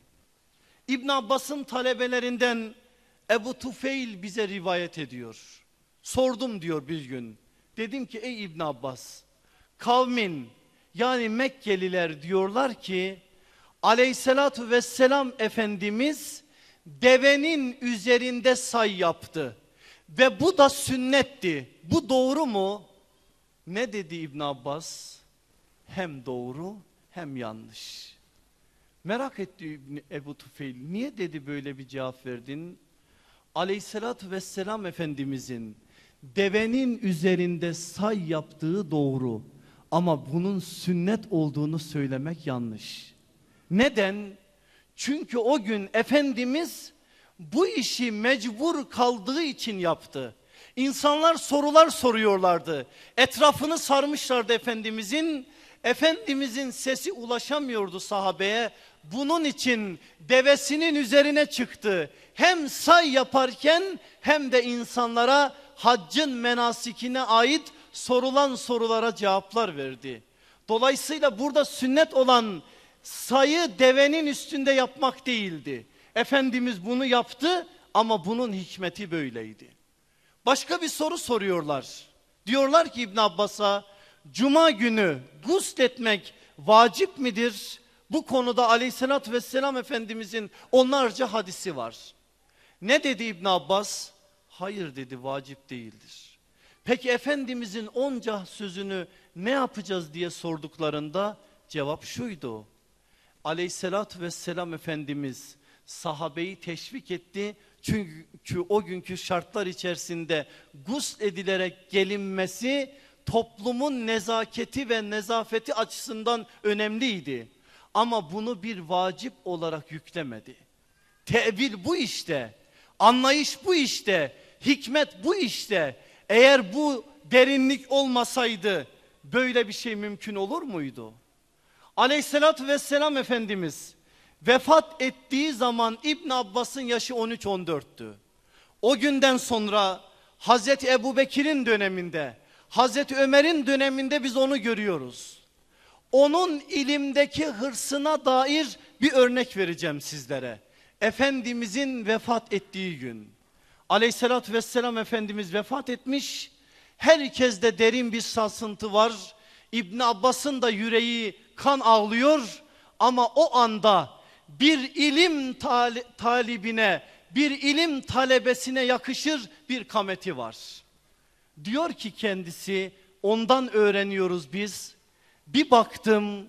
İbn Abbas'ın talebelerinden Ebu Tufeil bize rivayet ediyor. Sordum diyor bir gün. Dedim ki ey İbn Abbas kavmin yani Mekkeliler diyorlar ki aleyhissalatü vesselam Efendimiz devenin üzerinde say yaptı. Ve bu da sünnetti. Bu doğru mu? Ne dedi İbn Abbas? Hem doğru hem yanlış. Merak etti İbn Ebu Tufeil. Niye dedi böyle bir cevap verdin? Aleyhissalatü vesselam Efendimizin devenin üzerinde say yaptığı doğru ama bunun sünnet olduğunu söylemek yanlış. Neden? Çünkü o gün Efendimiz bu işi mecbur kaldığı için yaptı. İnsanlar sorular soruyorlardı. Etrafını sarmışlardı Efendimizin. Efendimizin sesi ulaşamıyordu sahabeye. Bunun için devesinin üzerine çıktı. Hem say yaparken hem de insanlara haccın menasikine ait sorulan sorulara cevaplar verdi. Dolayısıyla burada sünnet olan sayı devenin üstünde yapmak değildi. Efendimiz bunu yaptı ama bunun hikmeti böyleydi. Başka bir soru soruyorlar. Diyorlar ki İbn Abbas'a cuma günü gusletmek vacip midir? Bu konuda aleyhissalatü vesselam efendimizin onlarca hadisi var. Ne dedi İbn Abbas? Hayır dedi vacip değildir. Peki Efendimizin onca sözünü ne yapacağız diye sorduklarında cevap şuydu. Aleyhissalatü vesselam Efendimiz sahabeyi teşvik etti. Çünkü o günkü şartlar içerisinde gusl edilerek gelinmesi toplumun nezaketi ve nezafeti açısından önemliydi. Ama bunu bir vacip olarak yüklemedi. Tevil bu işte. Anlayış bu işte hikmet bu işte. Eğer bu derinlik olmasaydı böyle bir şey mümkün olur muydu? Aleyhissalatü vesselam Efendimiz vefat ettiği zaman İbn Abbas'ın yaşı 13-14'tü. O günden sonra Hazreti Ebu Bekir'in döneminde, Hazreti Ömer'in döneminde biz onu görüyoruz. Onun ilimdeki hırsına dair bir örnek vereceğim sizlere. Efendimizin vefat ettiği gün Aleyhissalatü vesselam Efendimiz vefat etmiş. Herkes de derin bir sarsıntı var. İbn Abbas'ın da yüreği kan ağlıyor ama o anda bir ilim tal talibine, bir ilim talebesine yakışır bir kameti var. Diyor ki kendisi ondan öğreniyoruz biz. Bir baktım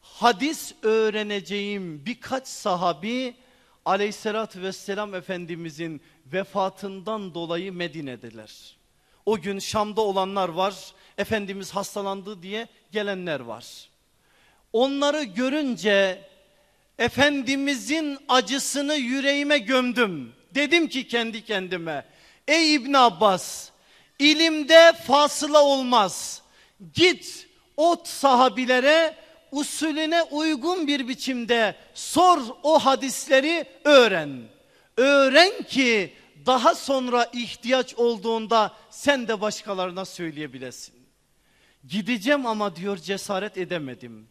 hadis öğreneceğim birkaç sahabi aleyhissalatü vesselam efendimizin vefatından dolayı Medine'deler. O gün Şam'da olanlar var, Efendimiz hastalandı diye gelenler var. Onları görünce Efendimizin acısını yüreğime gömdüm. Dedim ki kendi kendime ey İbn Abbas ilimde fasıla olmaz. Git ot sahabilere usulüne uygun bir biçimde sor o hadisleri öğren. Öğren ki daha sonra ihtiyaç olduğunda sen de başkalarına söyleyebilesin. Gideceğim ama diyor cesaret edemedim.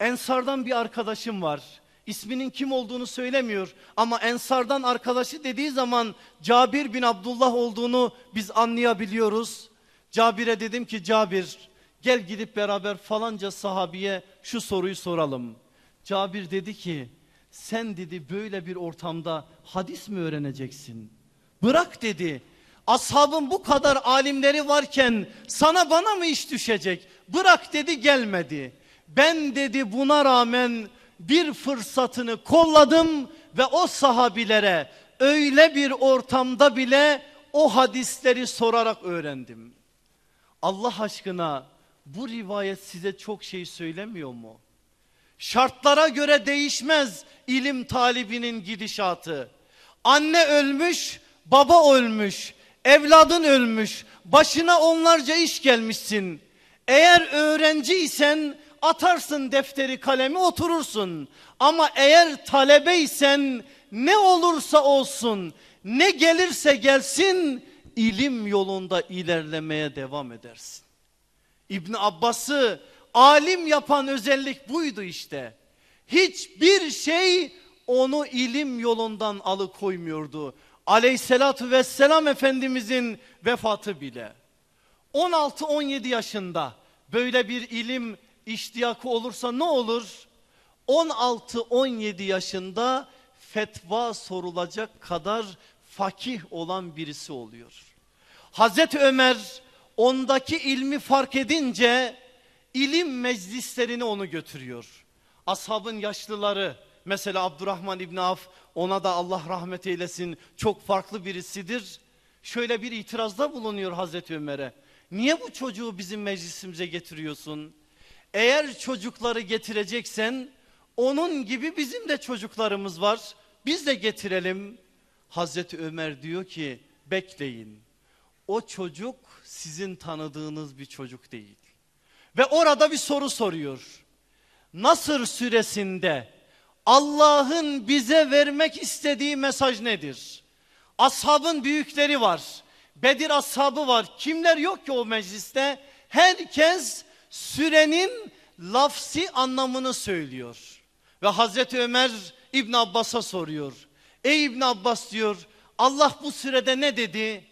Ensardan bir arkadaşım var. İsminin kim olduğunu söylemiyor ama Ensardan arkadaşı dediği zaman Cabir bin Abdullah olduğunu biz anlayabiliyoruz. Cabir'e dedim ki Cabir Gel gidip beraber falanca sahabiye şu soruyu soralım. Cabir dedi ki sen dedi böyle bir ortamda hadis mi öğreneceksin? Bırak dedi. Ashabın bu kadar alimleri varken sana bana mı iş düşecek? Bırak dedi gelmedi. Ben dedi buna rağmen bir fırsatını kolladım ve o sahabilere öyle bir ortamda bile o hadisleri sorarak öğrendim. Allah aşkına bu rivayet size çok şey söylemiyor mu? Şartlara göre değişmez ilim talibinin gidişatı. Anne ölmüş, baba ölmüş, evladın ölmüş, başına onlarca iş gelmişsin. Eğer öğrenci isen atarsın defteri kalemi oturursun. Ama eğer talebeysen ne olursa olsun, ne gelirse gelsin ilim yolunda ilerlemeye devam edersin. İbn Abbas'ı alim yapan özellik buydu işte. Hiçbir şey onu ilim yolundan alıkoymuyordu. Aleyhissalatü vesselam Efendimizin vefatı bile. 16-17 yaşında böyle bir ilim iştiyakı olursa ne olur? 16-17 yaşında fetva sorulacak kadar fakih olan birisi oluyor. Hazreti Ömer ondaki ilmi fark edince ilim meclislerini onu götürüyor. Ashabın yaşlıları mesela Abdurrahman İbni Af ona da Allah rahmet eylesin çok farklı birisidir. Şöyle bir itirazda bulunuyor Hazreti Ömer'e. Niye bu çocuğu bizim meclisimize getiriyorsun? Eğer çocukları getireceksen onun gibi bizim de çocuklarımız var. Biz de getirelim. Hazreti Ömer diyor ki bekleyin. O çocuk sizin tanıdığınız bir çocuk değil. Ve orada bir soru soruyor. Nasır Suresinde Allah'ın bize vermek istediği mesaj nedir? Ashabın büyükleri var. Bedir ashabı var. Kimler yok ki o mecliste? Herkes sürenin lafsi anlamını söylüyor. Ve Hazreti Ömer İbn Abbas'a soruyor. Ey İbn Abbas diyor Allah bu sürede ne dedi?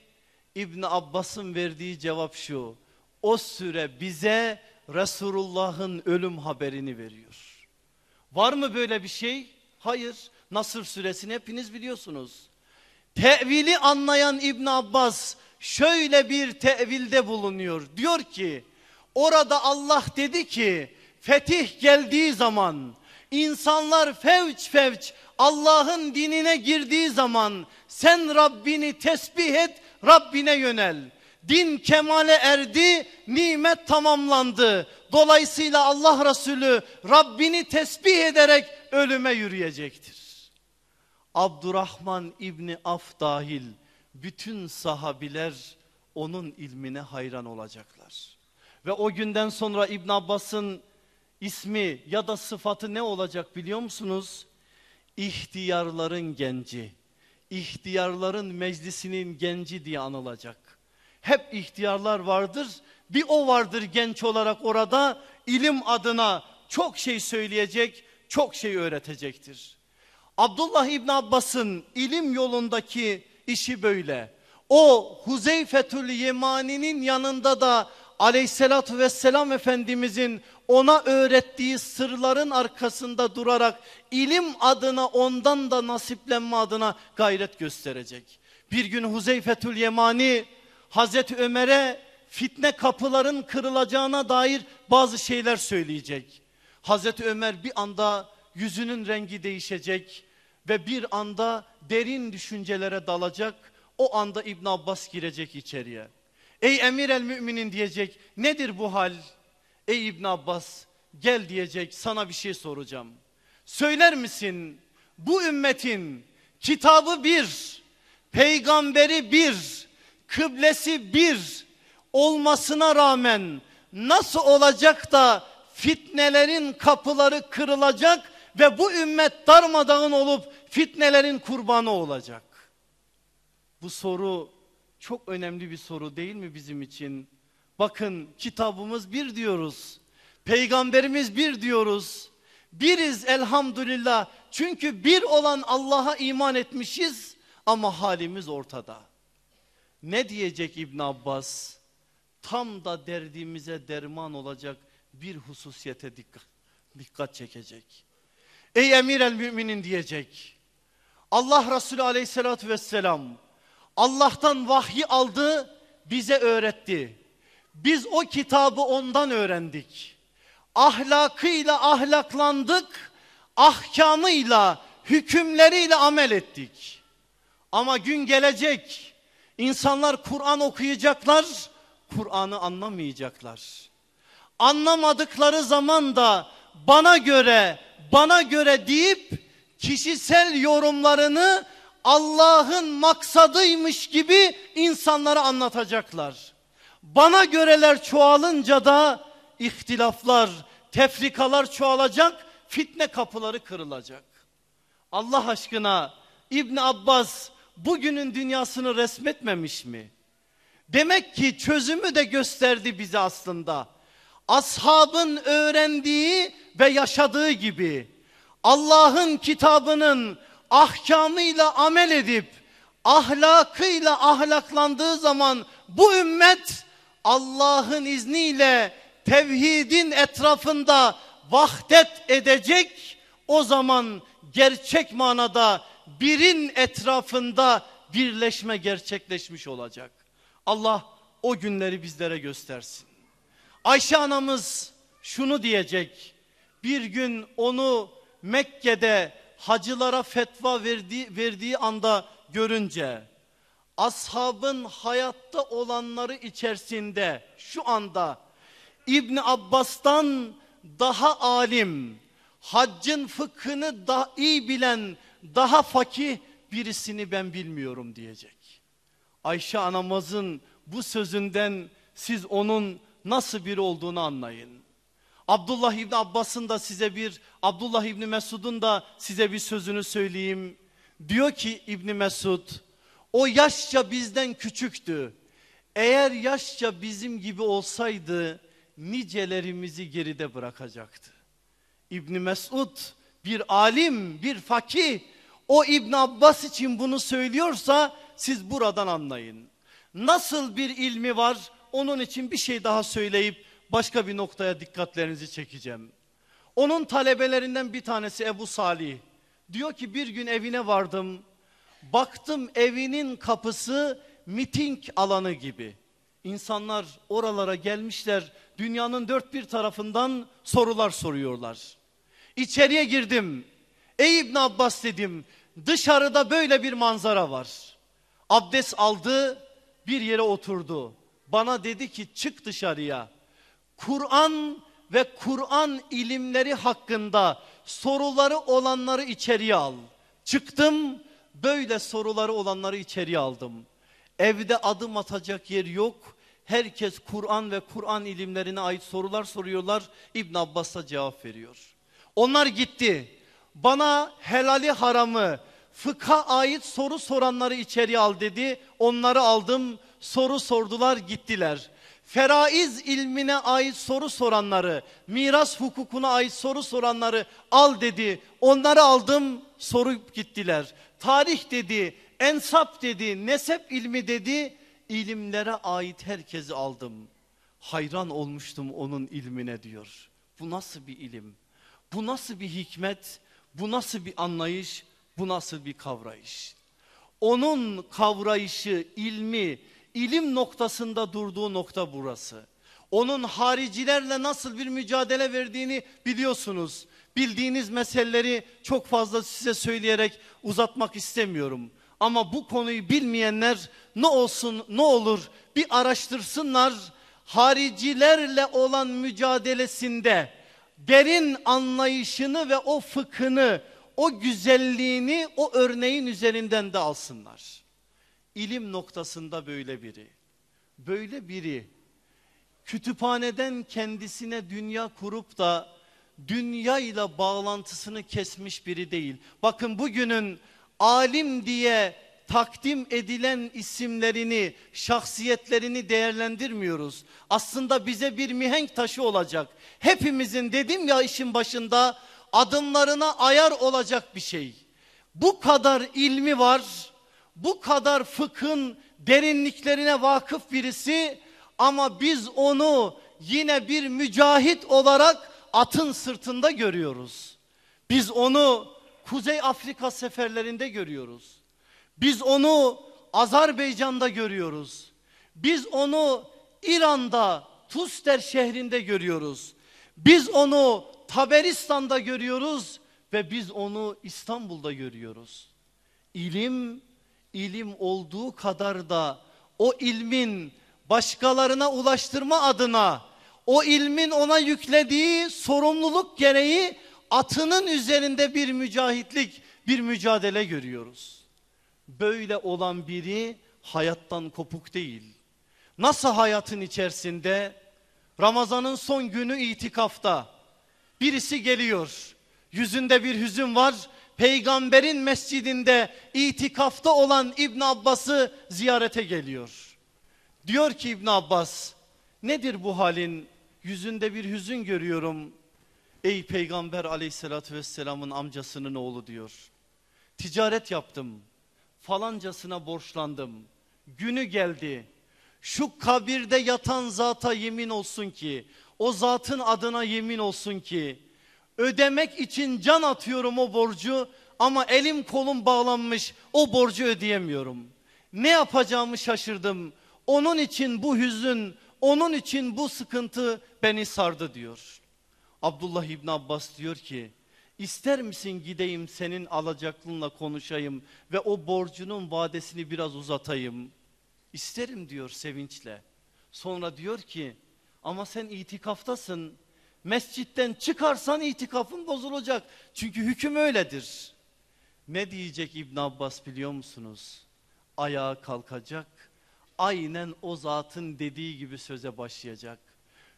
İbn Abbas'ın verdiği cevap şu. O süre bize Resulullah'ın ölüm haberini veriyor. Var mı böyle bir şey? Hayır. Nasır suresini hepiniz biliyorsunuz. Tevili anlayan İbn Abbas şöyle bir tevilde bulunuyor. Diyor ki orada Allah dedi ki fetih geldiği zaman insanlar fevç fevç Allah'ın dinine girdiği zaman sen Rabbini tesbih et Rabbine yönel. Din kemale erdi, nimet tamamlandı. Dolayısıyla Allah Resulü Rabbini tesbih ederek ölüme yürüyecektir. Abdurrahman İbni Af dahil bütün sahabiler onun ilmine hayran olacaklar. Ve o günden sonra İbn Abbas'ın ismi ya da sıfatı ne olacak biliyor musunuz? İhtiyarların genci ihtiyarların meclisinin genci diye anılacak. Hep ihtiyarlar vardır. Bir o vardır genç olarak orada ilim adına çok şey söyleyecek, çok şey öğretecektir. Abdullah İbn Abbas'ın ilim yolundaki işi böyle. O Huzeyfetül Yemani'nin yanında da aleyhissalatü vesselam Efendimizin ona öğrettiği sırların arkasında durarak ilim adına ondan da nasiplenme adına gayret gösterecek. Bir gün Huzeyfetül Yemani Hazreti Ömer'e fitne kapıların kırılacağına dair bazı şeyler söyleyecek. Hazreti Ömer bir anda yüzünün rengi değişecek ve bir anda derin düşüncelere dalacak. O anda İbn Abbas girecek içeriye. Ey emir el müminin diyecek nedir bu hal? Ey İbn Abbas gel diyecek sana bir şey soracağım. Söyler misin bu ümmetin kitabı bir, peygamberi bir, kıblesi bir olmasına rağmen nasıl olacak da fitnelerin kapıları kırılacak ve bu ümmet darmadağın olup fitnelerin kurbanı olacak. Bu soru çok önemli bir soru değil mi bizim için? Bakın kitabımız bir diyoruz. Peygamberimiz bir diyoruz. Biriz elhamdülillah. Çünkü bir olan Allah'a iman etmişiz ama halimiz ortada. Ne diyecek İbn Abbas? Tam da derdimize derman olacak bir hususiyete dikkat, dikkat çekecek. Ey emir el müminin diyecek. Allah Resulü aleyhissalatü vesselam Allah'tan vahyi aldı, bize öğretti. Biz o kitabı ondan öğrendik. Ahlakıyla ahlaklandık, ahkamıyla, hükümleriyle amel ettik. Ama gün gelecek, insanlar Kur'an okuyacaklar, Kur'an'ı anlamayacaklar. Anlamadıkları zaman da bana göre, bana göre deyip kişisel yorumlarını Allah'ın maksadıymış gibi insanlara anlatacaklar. Bana göreler çoğalınca da ihtilaflar, tefrikalar çoğalacak, fitne kapıları kırılacak. Allah aşkına İbn Abbas bugünün dünyasını resmetmemiş mi? Demek ki çözümü de gösterdi bize aslında. Ashabın öğrendiği ve yaşadığı gibi Allah'ın kitabının ahkamıyla amel edip ahlakıyla ahlaklandığı zaman bu ümmet Allah'ın izniyle tevhidin etrafında vahdet edecek. O zaman gerçek manada birin etrafında birleşme gerçekleşmiş olacak. Allah o günleri bizlere göstersin. Ayşe anamız şunu diyecek. Bir gün onu Mekke'de hacılara fetva verdiği, verdiği anda görünce ashabın hayatta olanları içerisinde şu anda İbni Abbas'tan daha alim, haccın fıkhını daha iyi bilen, daha fakih birisini ben bilmiyorum diyecek. Ayşe anamızın bu sözünden siz onun nasıl biri olduğunu anlayın. Abdullah İbni Abbas'ın da size bir, Abdullah İbni Mesud'un da size bir sözünü söyleyeyim. Diyor ki İbni Mesud, o yaşça bizden küçüktü. Eğer yaşça bizim gibi olsaydı nicelerimizi geride bırakacaktı. İbni Mesud bir alim, bir fakih. O İbn Abbas için bunu söylüyorsa siz buradan anlayın. Nasıl bir ilmi var onun için bir şey daha söyleyip başka bir noktaya dikkatlerinizi çekeceğim. Onun talebelerinden bir tanesi Ebu Salih. Diyor ki bir gün evine vardım. Baktım evinin kapısı miting alanı gibi. İnsanlar oralara gelmişler. Dünyanın dört bir tarafından sorular soruyorlar. İçeriye girdim. Ey İbn Abbas dedim. Dışarıda böyle bir manzara var. Abdest aldı, bir yere oturdu. Bana dedi ki çık dışarıya. Kur'an ve Kur'an ilimleri hakkında soruları olanları içeriye al. Çıktım böyle soruları olanları içeriye aldım. Evde adım atacak yer yok. Herkes Kur'an ve Kur'an ilimlerine ait sorular soruyorlar. İbn Abbas'a cevap veriyor. Onlar gitti. Bana helali haramı fıkha ait soru soranları içeriye al dedi. Onları aldım. Soru sordular gittiler feraiz ilmine ait soru soranları, miras hukukuna ait soru soranları al dedi. Onları aldım sorup gittiler. Tarih dedi, ensap dedi, nesep ilmi dedi. İlimlere ait herkesi aldım. Hayran olmuştum onun ilmine diyor. Bu nasıl bir ilim? Bu nasıl bir hikmet? Bu nasıl bir anlayış? Bu nasıl bir kavrayış? Onun kavrayışı, ilmi, ilim noktasında durduğu nokta burası. Onun haricilerle nasıl bir mücadele verdiğini biliyorsunuz. Bildiğiniz meseleleri çok fazla size söyleyerek uzatmak istemiyorum. Ama bu konuyu bilmeyenler ne olsun ne olur bir araştırsınlar. Haricilerle olan mücadelesinde derin anlayışını ve o fıkhını, o güzelliğini o örneğin üzerinden de alsınlar ilim noktasında böyle biri. Böyle biri kütüphaneden kendisine dünya kurup da dünya ile bağlantısını kesmiş biri değil. Bakın bugünün alim diye takdim edilen isimlerini, şahsiyetlerini değerlendirmiyoruz. Aslında bize bir mihenk taşı olacak. Hepimizin dedim ya işin başında adımlarına ayar olacak bir şey. Bu kadar ilmi var bu kadar fıkhın derinliklerine vakıf birisi ama biz onu yine bir mücahit olarak atın sırtında görüyoruz. Biz onu Kuzey Afrika seferlerinde görüyoruz. Biz onu Azerbaycan'da görüyoruz. Biz onu İran'da Tuster şehrinde görüyoruz. Biz onu Taberistan'da görüyoruz ve biz onu İstanbul'da görüyoruz. İlim ilim olduğu kadar da o ilmin başkalarına ulaştırma adına o ilmin ona yüklediği sorumluluk gereği atının üzerinde bir mücahitlik, bir mücadele görüyoruz. Böyle olan biri hayattan kopuk değil. Nasıl hayatın içerisinde Ramazan'ın son günü itikafta birisi geliyor. Yüzünde bir hüzün var peygamberin mescidinde itikafta olan İbn Abbas'ı ziyarete geliyor. Diyor ki İbn Abbas nedir bu halin yüzünde bir hüzün görüyorum. Ey peygamber aleyhissalatü vesselamın amcasının oğlu diyor. Ticaret yaptım falancasına borçlandım. Günü geldi şu kabirde yatan zata yemin olsun ki o zatın adına yemin olsun ki Ödemek için can atıyorum o borcu ama elim kolum bağlanmış o borcu ödeyemiyorum. Ne yapacağımı şaşırdım. Onun için bu hüzün, onun için bu sıkıntı beni sardı diyor. Abdullah İbn Abbas diyor ki ister misin gideyim senin alacaklınla konuşayım ve o borcunun vadesini biraz uzatayım. İsterim diyor sevinçle. Sonra diyor ki ama sen itikaftasın Mescitten çıkarsan itikafın bozulacak. Çünkü hüküm öyledir. Ne diyecek İbn Abbas biliyor musunuz? Ayağa kalkacak. Aynen o zatın dediği gibi söze başlayacak.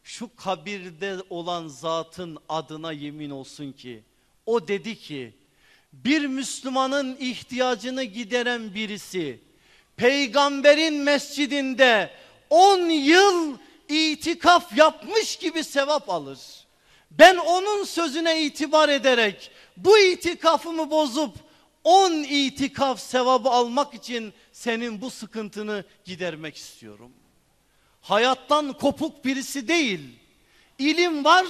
Şu kabirde olan zatın adına yemin olsun ki o dedi ki bir Müslümanın ihtiyacını gideren birisi peygamberin mescidinde 10 yıl itikaf yapmış gibi sevap alır. Ben onun sözüne itibar ederek bu itikafımı bozup on itikaf sevabı almak için senin bu sıkıntını gidermek istiyorum. Hayattan kopuk birisi değil. İlim var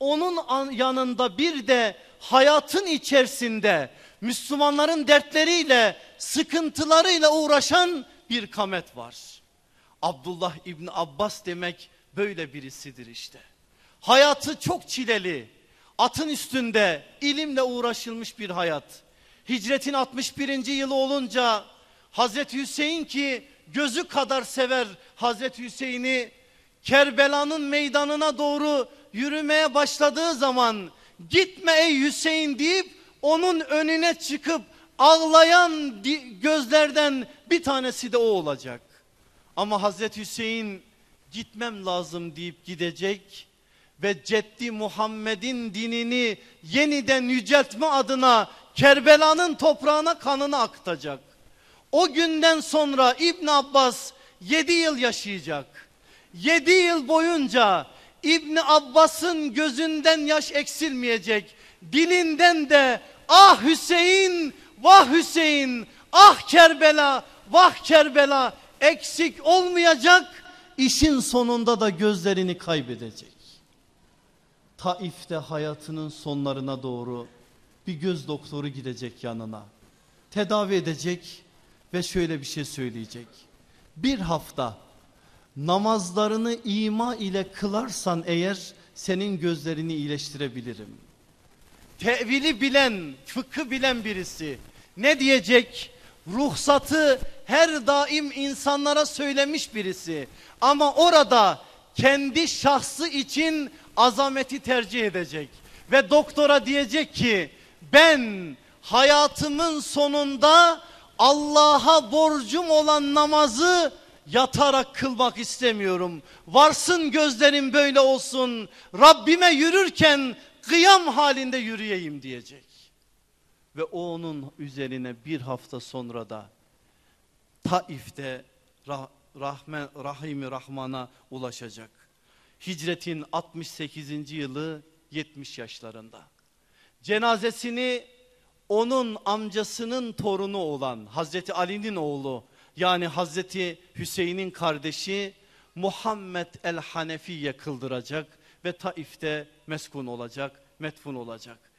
onun yanında bir de hayatın içerisinde Müslümanların dertleriyle sıkıntılarıyla uğraşan bir kamet var. Abdullah İbni Abbas demek böyle birisidir işte. Hayatı çok çileli. Atın üstünde ilimle uğraşılmış bir hayat. Hicretin 61. yılı olunca Hazreti Hüseyin ki gözü kadar sever Hazreti Hüseyin'i Kerbela'nın meydanına doğru yürümeye başladığı zaman gitme ey Hüseyin deyip onun önüne çıkıp ağlayan gözlerden bir tanesi de o olacak. Ama Hazreti Hüseyin gitmem lazım deyip gidecek ve Ceddi Muhammed'in dinini yeniden yüceltme adına Kerbela'nın toprağına kanını akıtacak. O günden sonra İbn Abbas 7 yıl yaşayacak. 7 yıl boyunca İbn Abbas'ın gözünden yaş eksilmeyecek. Dilinden de ah Hüseyin, vah Hüseyin, ah Kerbela, vah Kerbela eksik olmayacak. işin sonunda da gözlerini kaybedecek. Taif'te hayatının sonlarına doğru bir göz doktoru gidecek yanına. Tedavi edecek ve şöyle bir şey söyleyecek. Bir hafta namazlarını ima ile kılarsan eğer senin gözlerini iyileştirebilirim. Tevili bilen, fıkı bilen birisi ne diyecek? ruhsatı her daim insanlara söylemiş birisi. Ama orada kendi şahsı için azameti tercih edecek. Ve doktora diyecek ki ben hayatımın sonunda Allah'a borcum olan namazı yatarak kılmak istemiyorum. Varsın gözlerim böyle olsun. Rabbime yürürken kıyam halinde yürüyeyim diyecek. Ve o onun üzerine bir hafta sonra da Taif'te rah Rahim-i Rahman'a ulaşacak. Hicretin 68. yılı 70 yaşlarında. Cenazesini onun amcasının torunu olan Hazreti Ali'nin oğlu yani Hazreti Hüseyin'in kardeşi Muhammed el Hanefi'ye kıldıracak ve Taif'te meskun olacak, metfun olacak.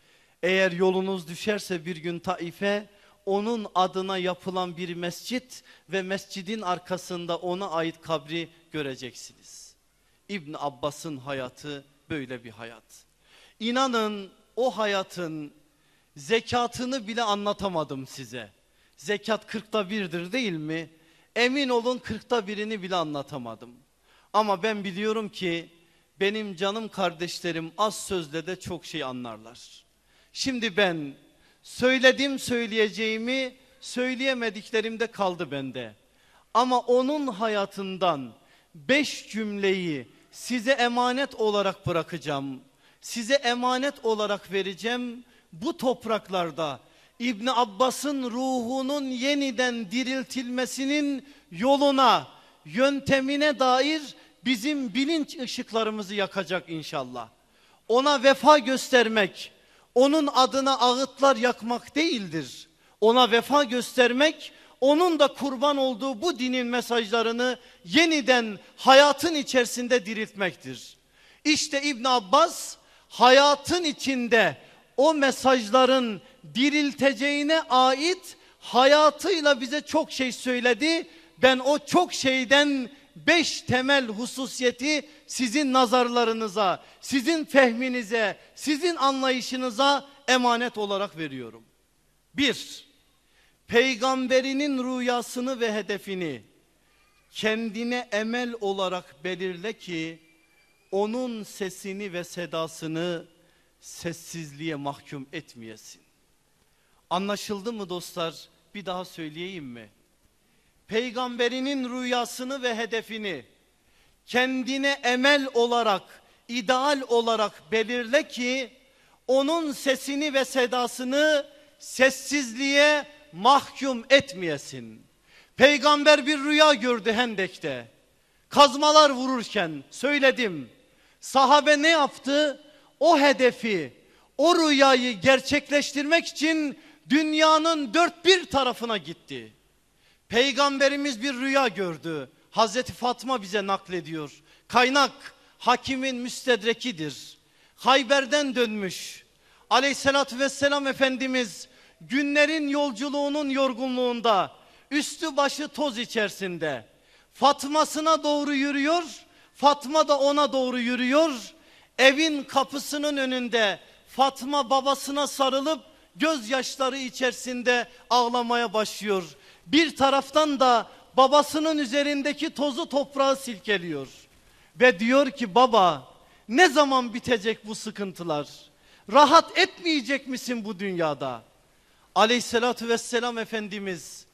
Eğer yolunuz düşerse bir gün Taif'e onun adına yapılan bir mescit ve mescidin arkasında ona ait kabri göreceksiniz. İbn Abbas'ın hayatı böyle bir hayat. İnanın o hayatın zekatını bile anlatamadım size. Zekat kırkta birdir değil mi? Emin olun kırkta birini bile anlatamadım. Ama ben biliyorum ki benim canım kardeşlerim az sözle de çok şey anlarlar. Şimdi ben söyledim söyleyeceğimi söyleyemediklerim de kaldı bende. Ama onun hayatından beş cümleyi size emanet olarak bırakacağım. Size emanet olarak vereceğim. Bu topraklarda İbni Abbas'ın ruhunun yeniden diriltilmesinin yoluna, yöntemine dair bizim bilinç ışıklarımızı yakacak inşallah. Ona vefa göstermek, onun adına ağıtlar yakmak değildir. Ona vefa göstermek, onun da kurban olduğu bu dinin mesajlarını yeniden hayatın içerisinde diriltmektir. İşte İbn Abbas hayatın içinde o mesajların dirilteceğine ait hayatıyla bize çok şey söyledi. Ben o çok şeyden beş temel hususiyeti sizin nazarlarınıza, sizin fehminize, sizin anlayışınıza emanet olarak veriyorum. Bir, peygamberinin rüyasını ve hedefini kendine emel olarak belirle ki onun sesini ve sedasını sessizliğe mahkum etmeyesin. Anlaşıldı mı dostlar? Bir daha söyleyeyim mi? peygamberinin rüyasını ve hedefini kendine emel olarak, ideal olarak belirle ki onun sesini ve sedasını sessizliğe mahkum etmeyesin. Peygamber bir rüya gördü Hendek'te. Kazmalar vururken söyledim. Sahabe ne yaptı? O hedefi, o rüyayı gerçekleştirmek için dünyanın dört bir tarafına gitti. Peygamberimiz bir rüya gördü. Hazreti Fatma bize naklediyor. Kaynak hakimin müstedrekidir. Hayber'den dönmüş. Aleyhissalatü vesselam Efendimiz günlerin yolculuğunun yorgunluğunda üstü başı toz içerisinde Fatma'sına doğru yürüyor. Fatma da ona doğru yürüyor. Evin kapısının önünde Fatma babasına sarılıp gözyaşları içerisinde ağlamaya başlıyor. Bir taraftan da babasının üzerindeki tozu toprağı silkeliyor. Ve diyor ki baba ne zaman bitecek bu sıkıntılar? Rahat etmeyecek misin bu dünyada? Aleyhissalatü vesselam Efendimiz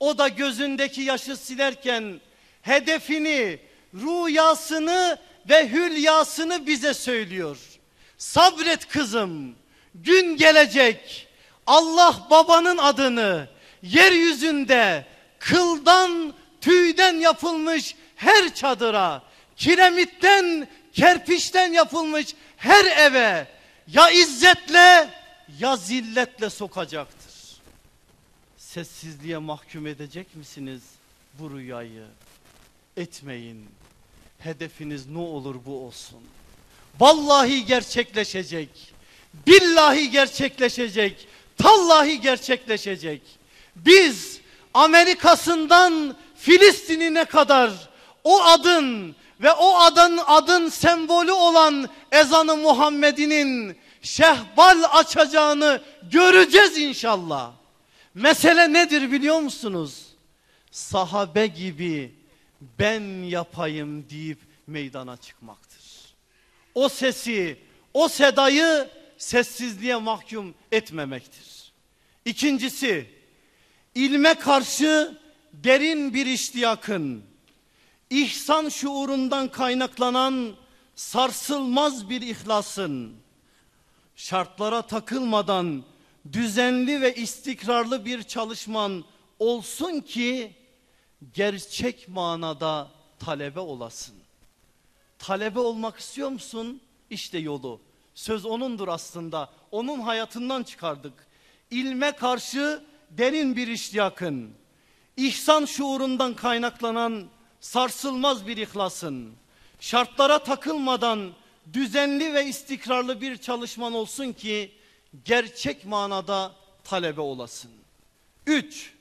o da gözündeki yaşı silerken hedefini, rüyasını ve hülyasını bize söylüyor. Sabret kızım gün gelecek Allah babanın adını yeryüzünde kıldan tüyden yapılmış her çadıra, kiremitten kerpiçten yapılmış her eve ya izzetle ya zilletle sokacaktır. Sessizliğe mahkum edecek misiniz bu rüyayı? Etmeyin. Hedefiniz ne olur bu olsun. Vallahi gerçekleşecek. Billahi gerçekleşecek. Tallahi gerçekleşecek. Biz Amerika'sından Filistin'ine kadar o adın ve o adın adın sembolü olan ezanı Muhammed'inin şehbal açacağını göreceğiz inşallah. Mesele nedir biliyor musunuz? Sahabe gibi ben yapayım deyip meydana çıkmaktır. O sesi, o sedayı sessizliğe mahkum etmemektir. İkincisi İlme karşı derin bir iştiyakın, ihsan şuurundan kaynaklanan sarsılmaz bir ihlasın, şartlara takılmadan düzenli ve istikrarlı bir çalışman olsun ki gerçek manada talebe olasın. Talebe olmak istiyor musun? İşte yolu. Söz onundur aslında. Onun hayatından çıkardık. İlme karşı derin bir iştiyakın, ihsan şuurundan kaynaklanan sarsılmaz bir ihlasın, şartlara takılmadan düzenli ve istikrarlı bir çalışman olsun ki gerçek manada talebe olasın. 3.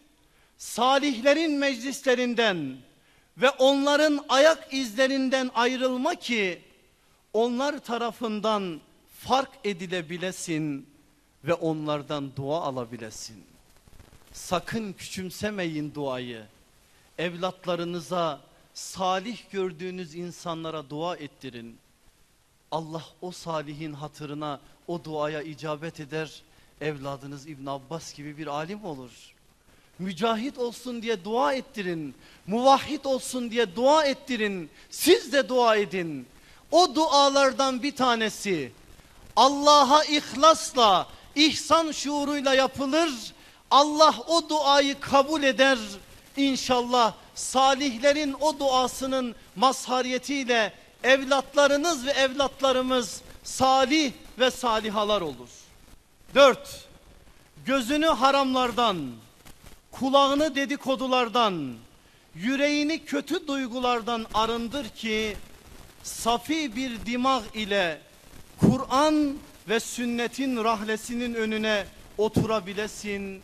Salihlerin meclislerinden ve onların ayak izlerinden ayrılma ki onlar tarafından fark edilebilesin ve onlardan dua alabilesin sakın küçümsemeyin duayı. Evlatlarınıza, salih gördüğünüz insanlara dua ettirin. Allah o salihin hatırına o duaya icabet eder. Evladınız İbn Abbas gibi bir alim olur. Mücahit olsun diye dua ettirin. Muvahhid olsun diye dua ettirin. Siz de dua edin. O dualardan bir tanesi Allah'a ihlasla, ihsan şuuruyla yapılır Allah o duayı kabul eder inşallah salihlerin o duasının mazhariyetiyle evlatlarınız ve evlatlarımız salih ve salihalar olur. Dört, gözünü haramlardan, kulağını dedikodulardan, yüreğini kötü duygulardan arındır ki safi bir dimağ ile Kur'an ve sünnetin rahlesinin önüne oturabilesin,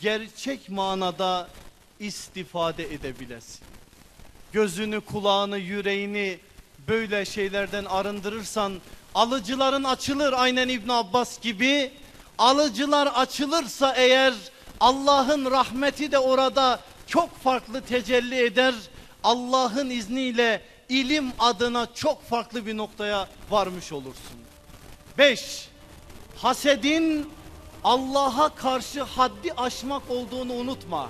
gerçek manada istifade edebilesin. Gözünü, kulağını, yüreğini böyle şeylerden arındırırsan alıcıların açılır aynen İbn Abbas gibi. Alıcılar açılırsa eğer Allah'ın rahmeti de orada çok farklı tecelli eder. Allah'ın izniyle ilim adına çok farklı bir noktaya varmış olursun. 5. Hasedin Allah'a karşı haddi aşmak olduğunu unutma.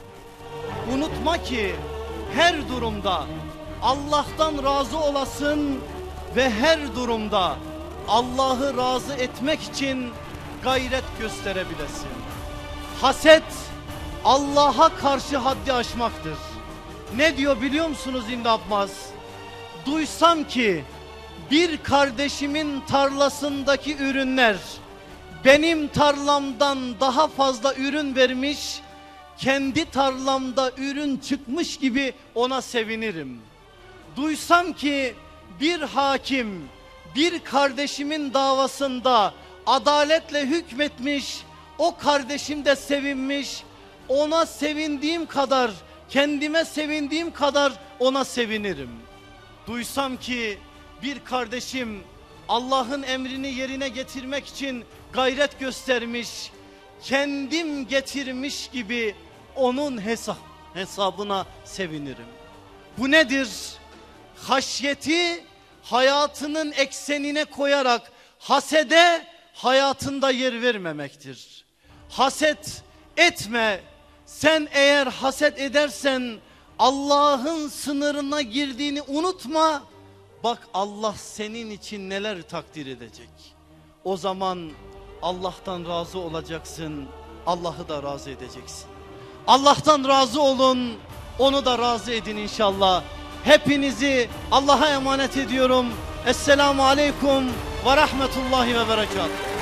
Unutma ki her durumda Allah'tan razı olasın ve her durumda Allah'ı razı etmek için gayret gösterebilesin. Haset Allah'a karşı haddi aşmaktır. Ne diyor biliyor musunuz İbn Abbas? Duysam ki bir kardeşimin tarlasındaki ürünler benim tarlamdan daha fazla ürün vermiş, kendi tarlamda ürün çıkmış gibi ona sevinirim. Duysam ki bir hakim bir kardeşimin davasında adaletle hükmetmiş, o kardeşim de sevinmiş. Ona sevindiğim kadar, kendime sevindiğim kadar ona sevinirim. Duysam ki bir kardeşim Allah'ın emrini yerine getirmek için gayret göstermiş, kendim getirmiş gibi onun hesap, hesabına sevinirim. Bu nedir? Haşyeti hayatının eksenine koyarak hasede hayatında yer vermemektir. Haset etme. Sen eğer haset edersen Allah'ın sınırına girdiğini unutma. Bak Allah senin için neler takdir edecek. O zaman Allah'tan razı olacaksın, Allah'ı da razı edeceksin. Allah'tan razı olun, onu da razı edin inşallah. Hepinizi Allah'a emanet ediyorum. Esselamu Aleyküm ve Rahmetullahi ve Berekatuhu.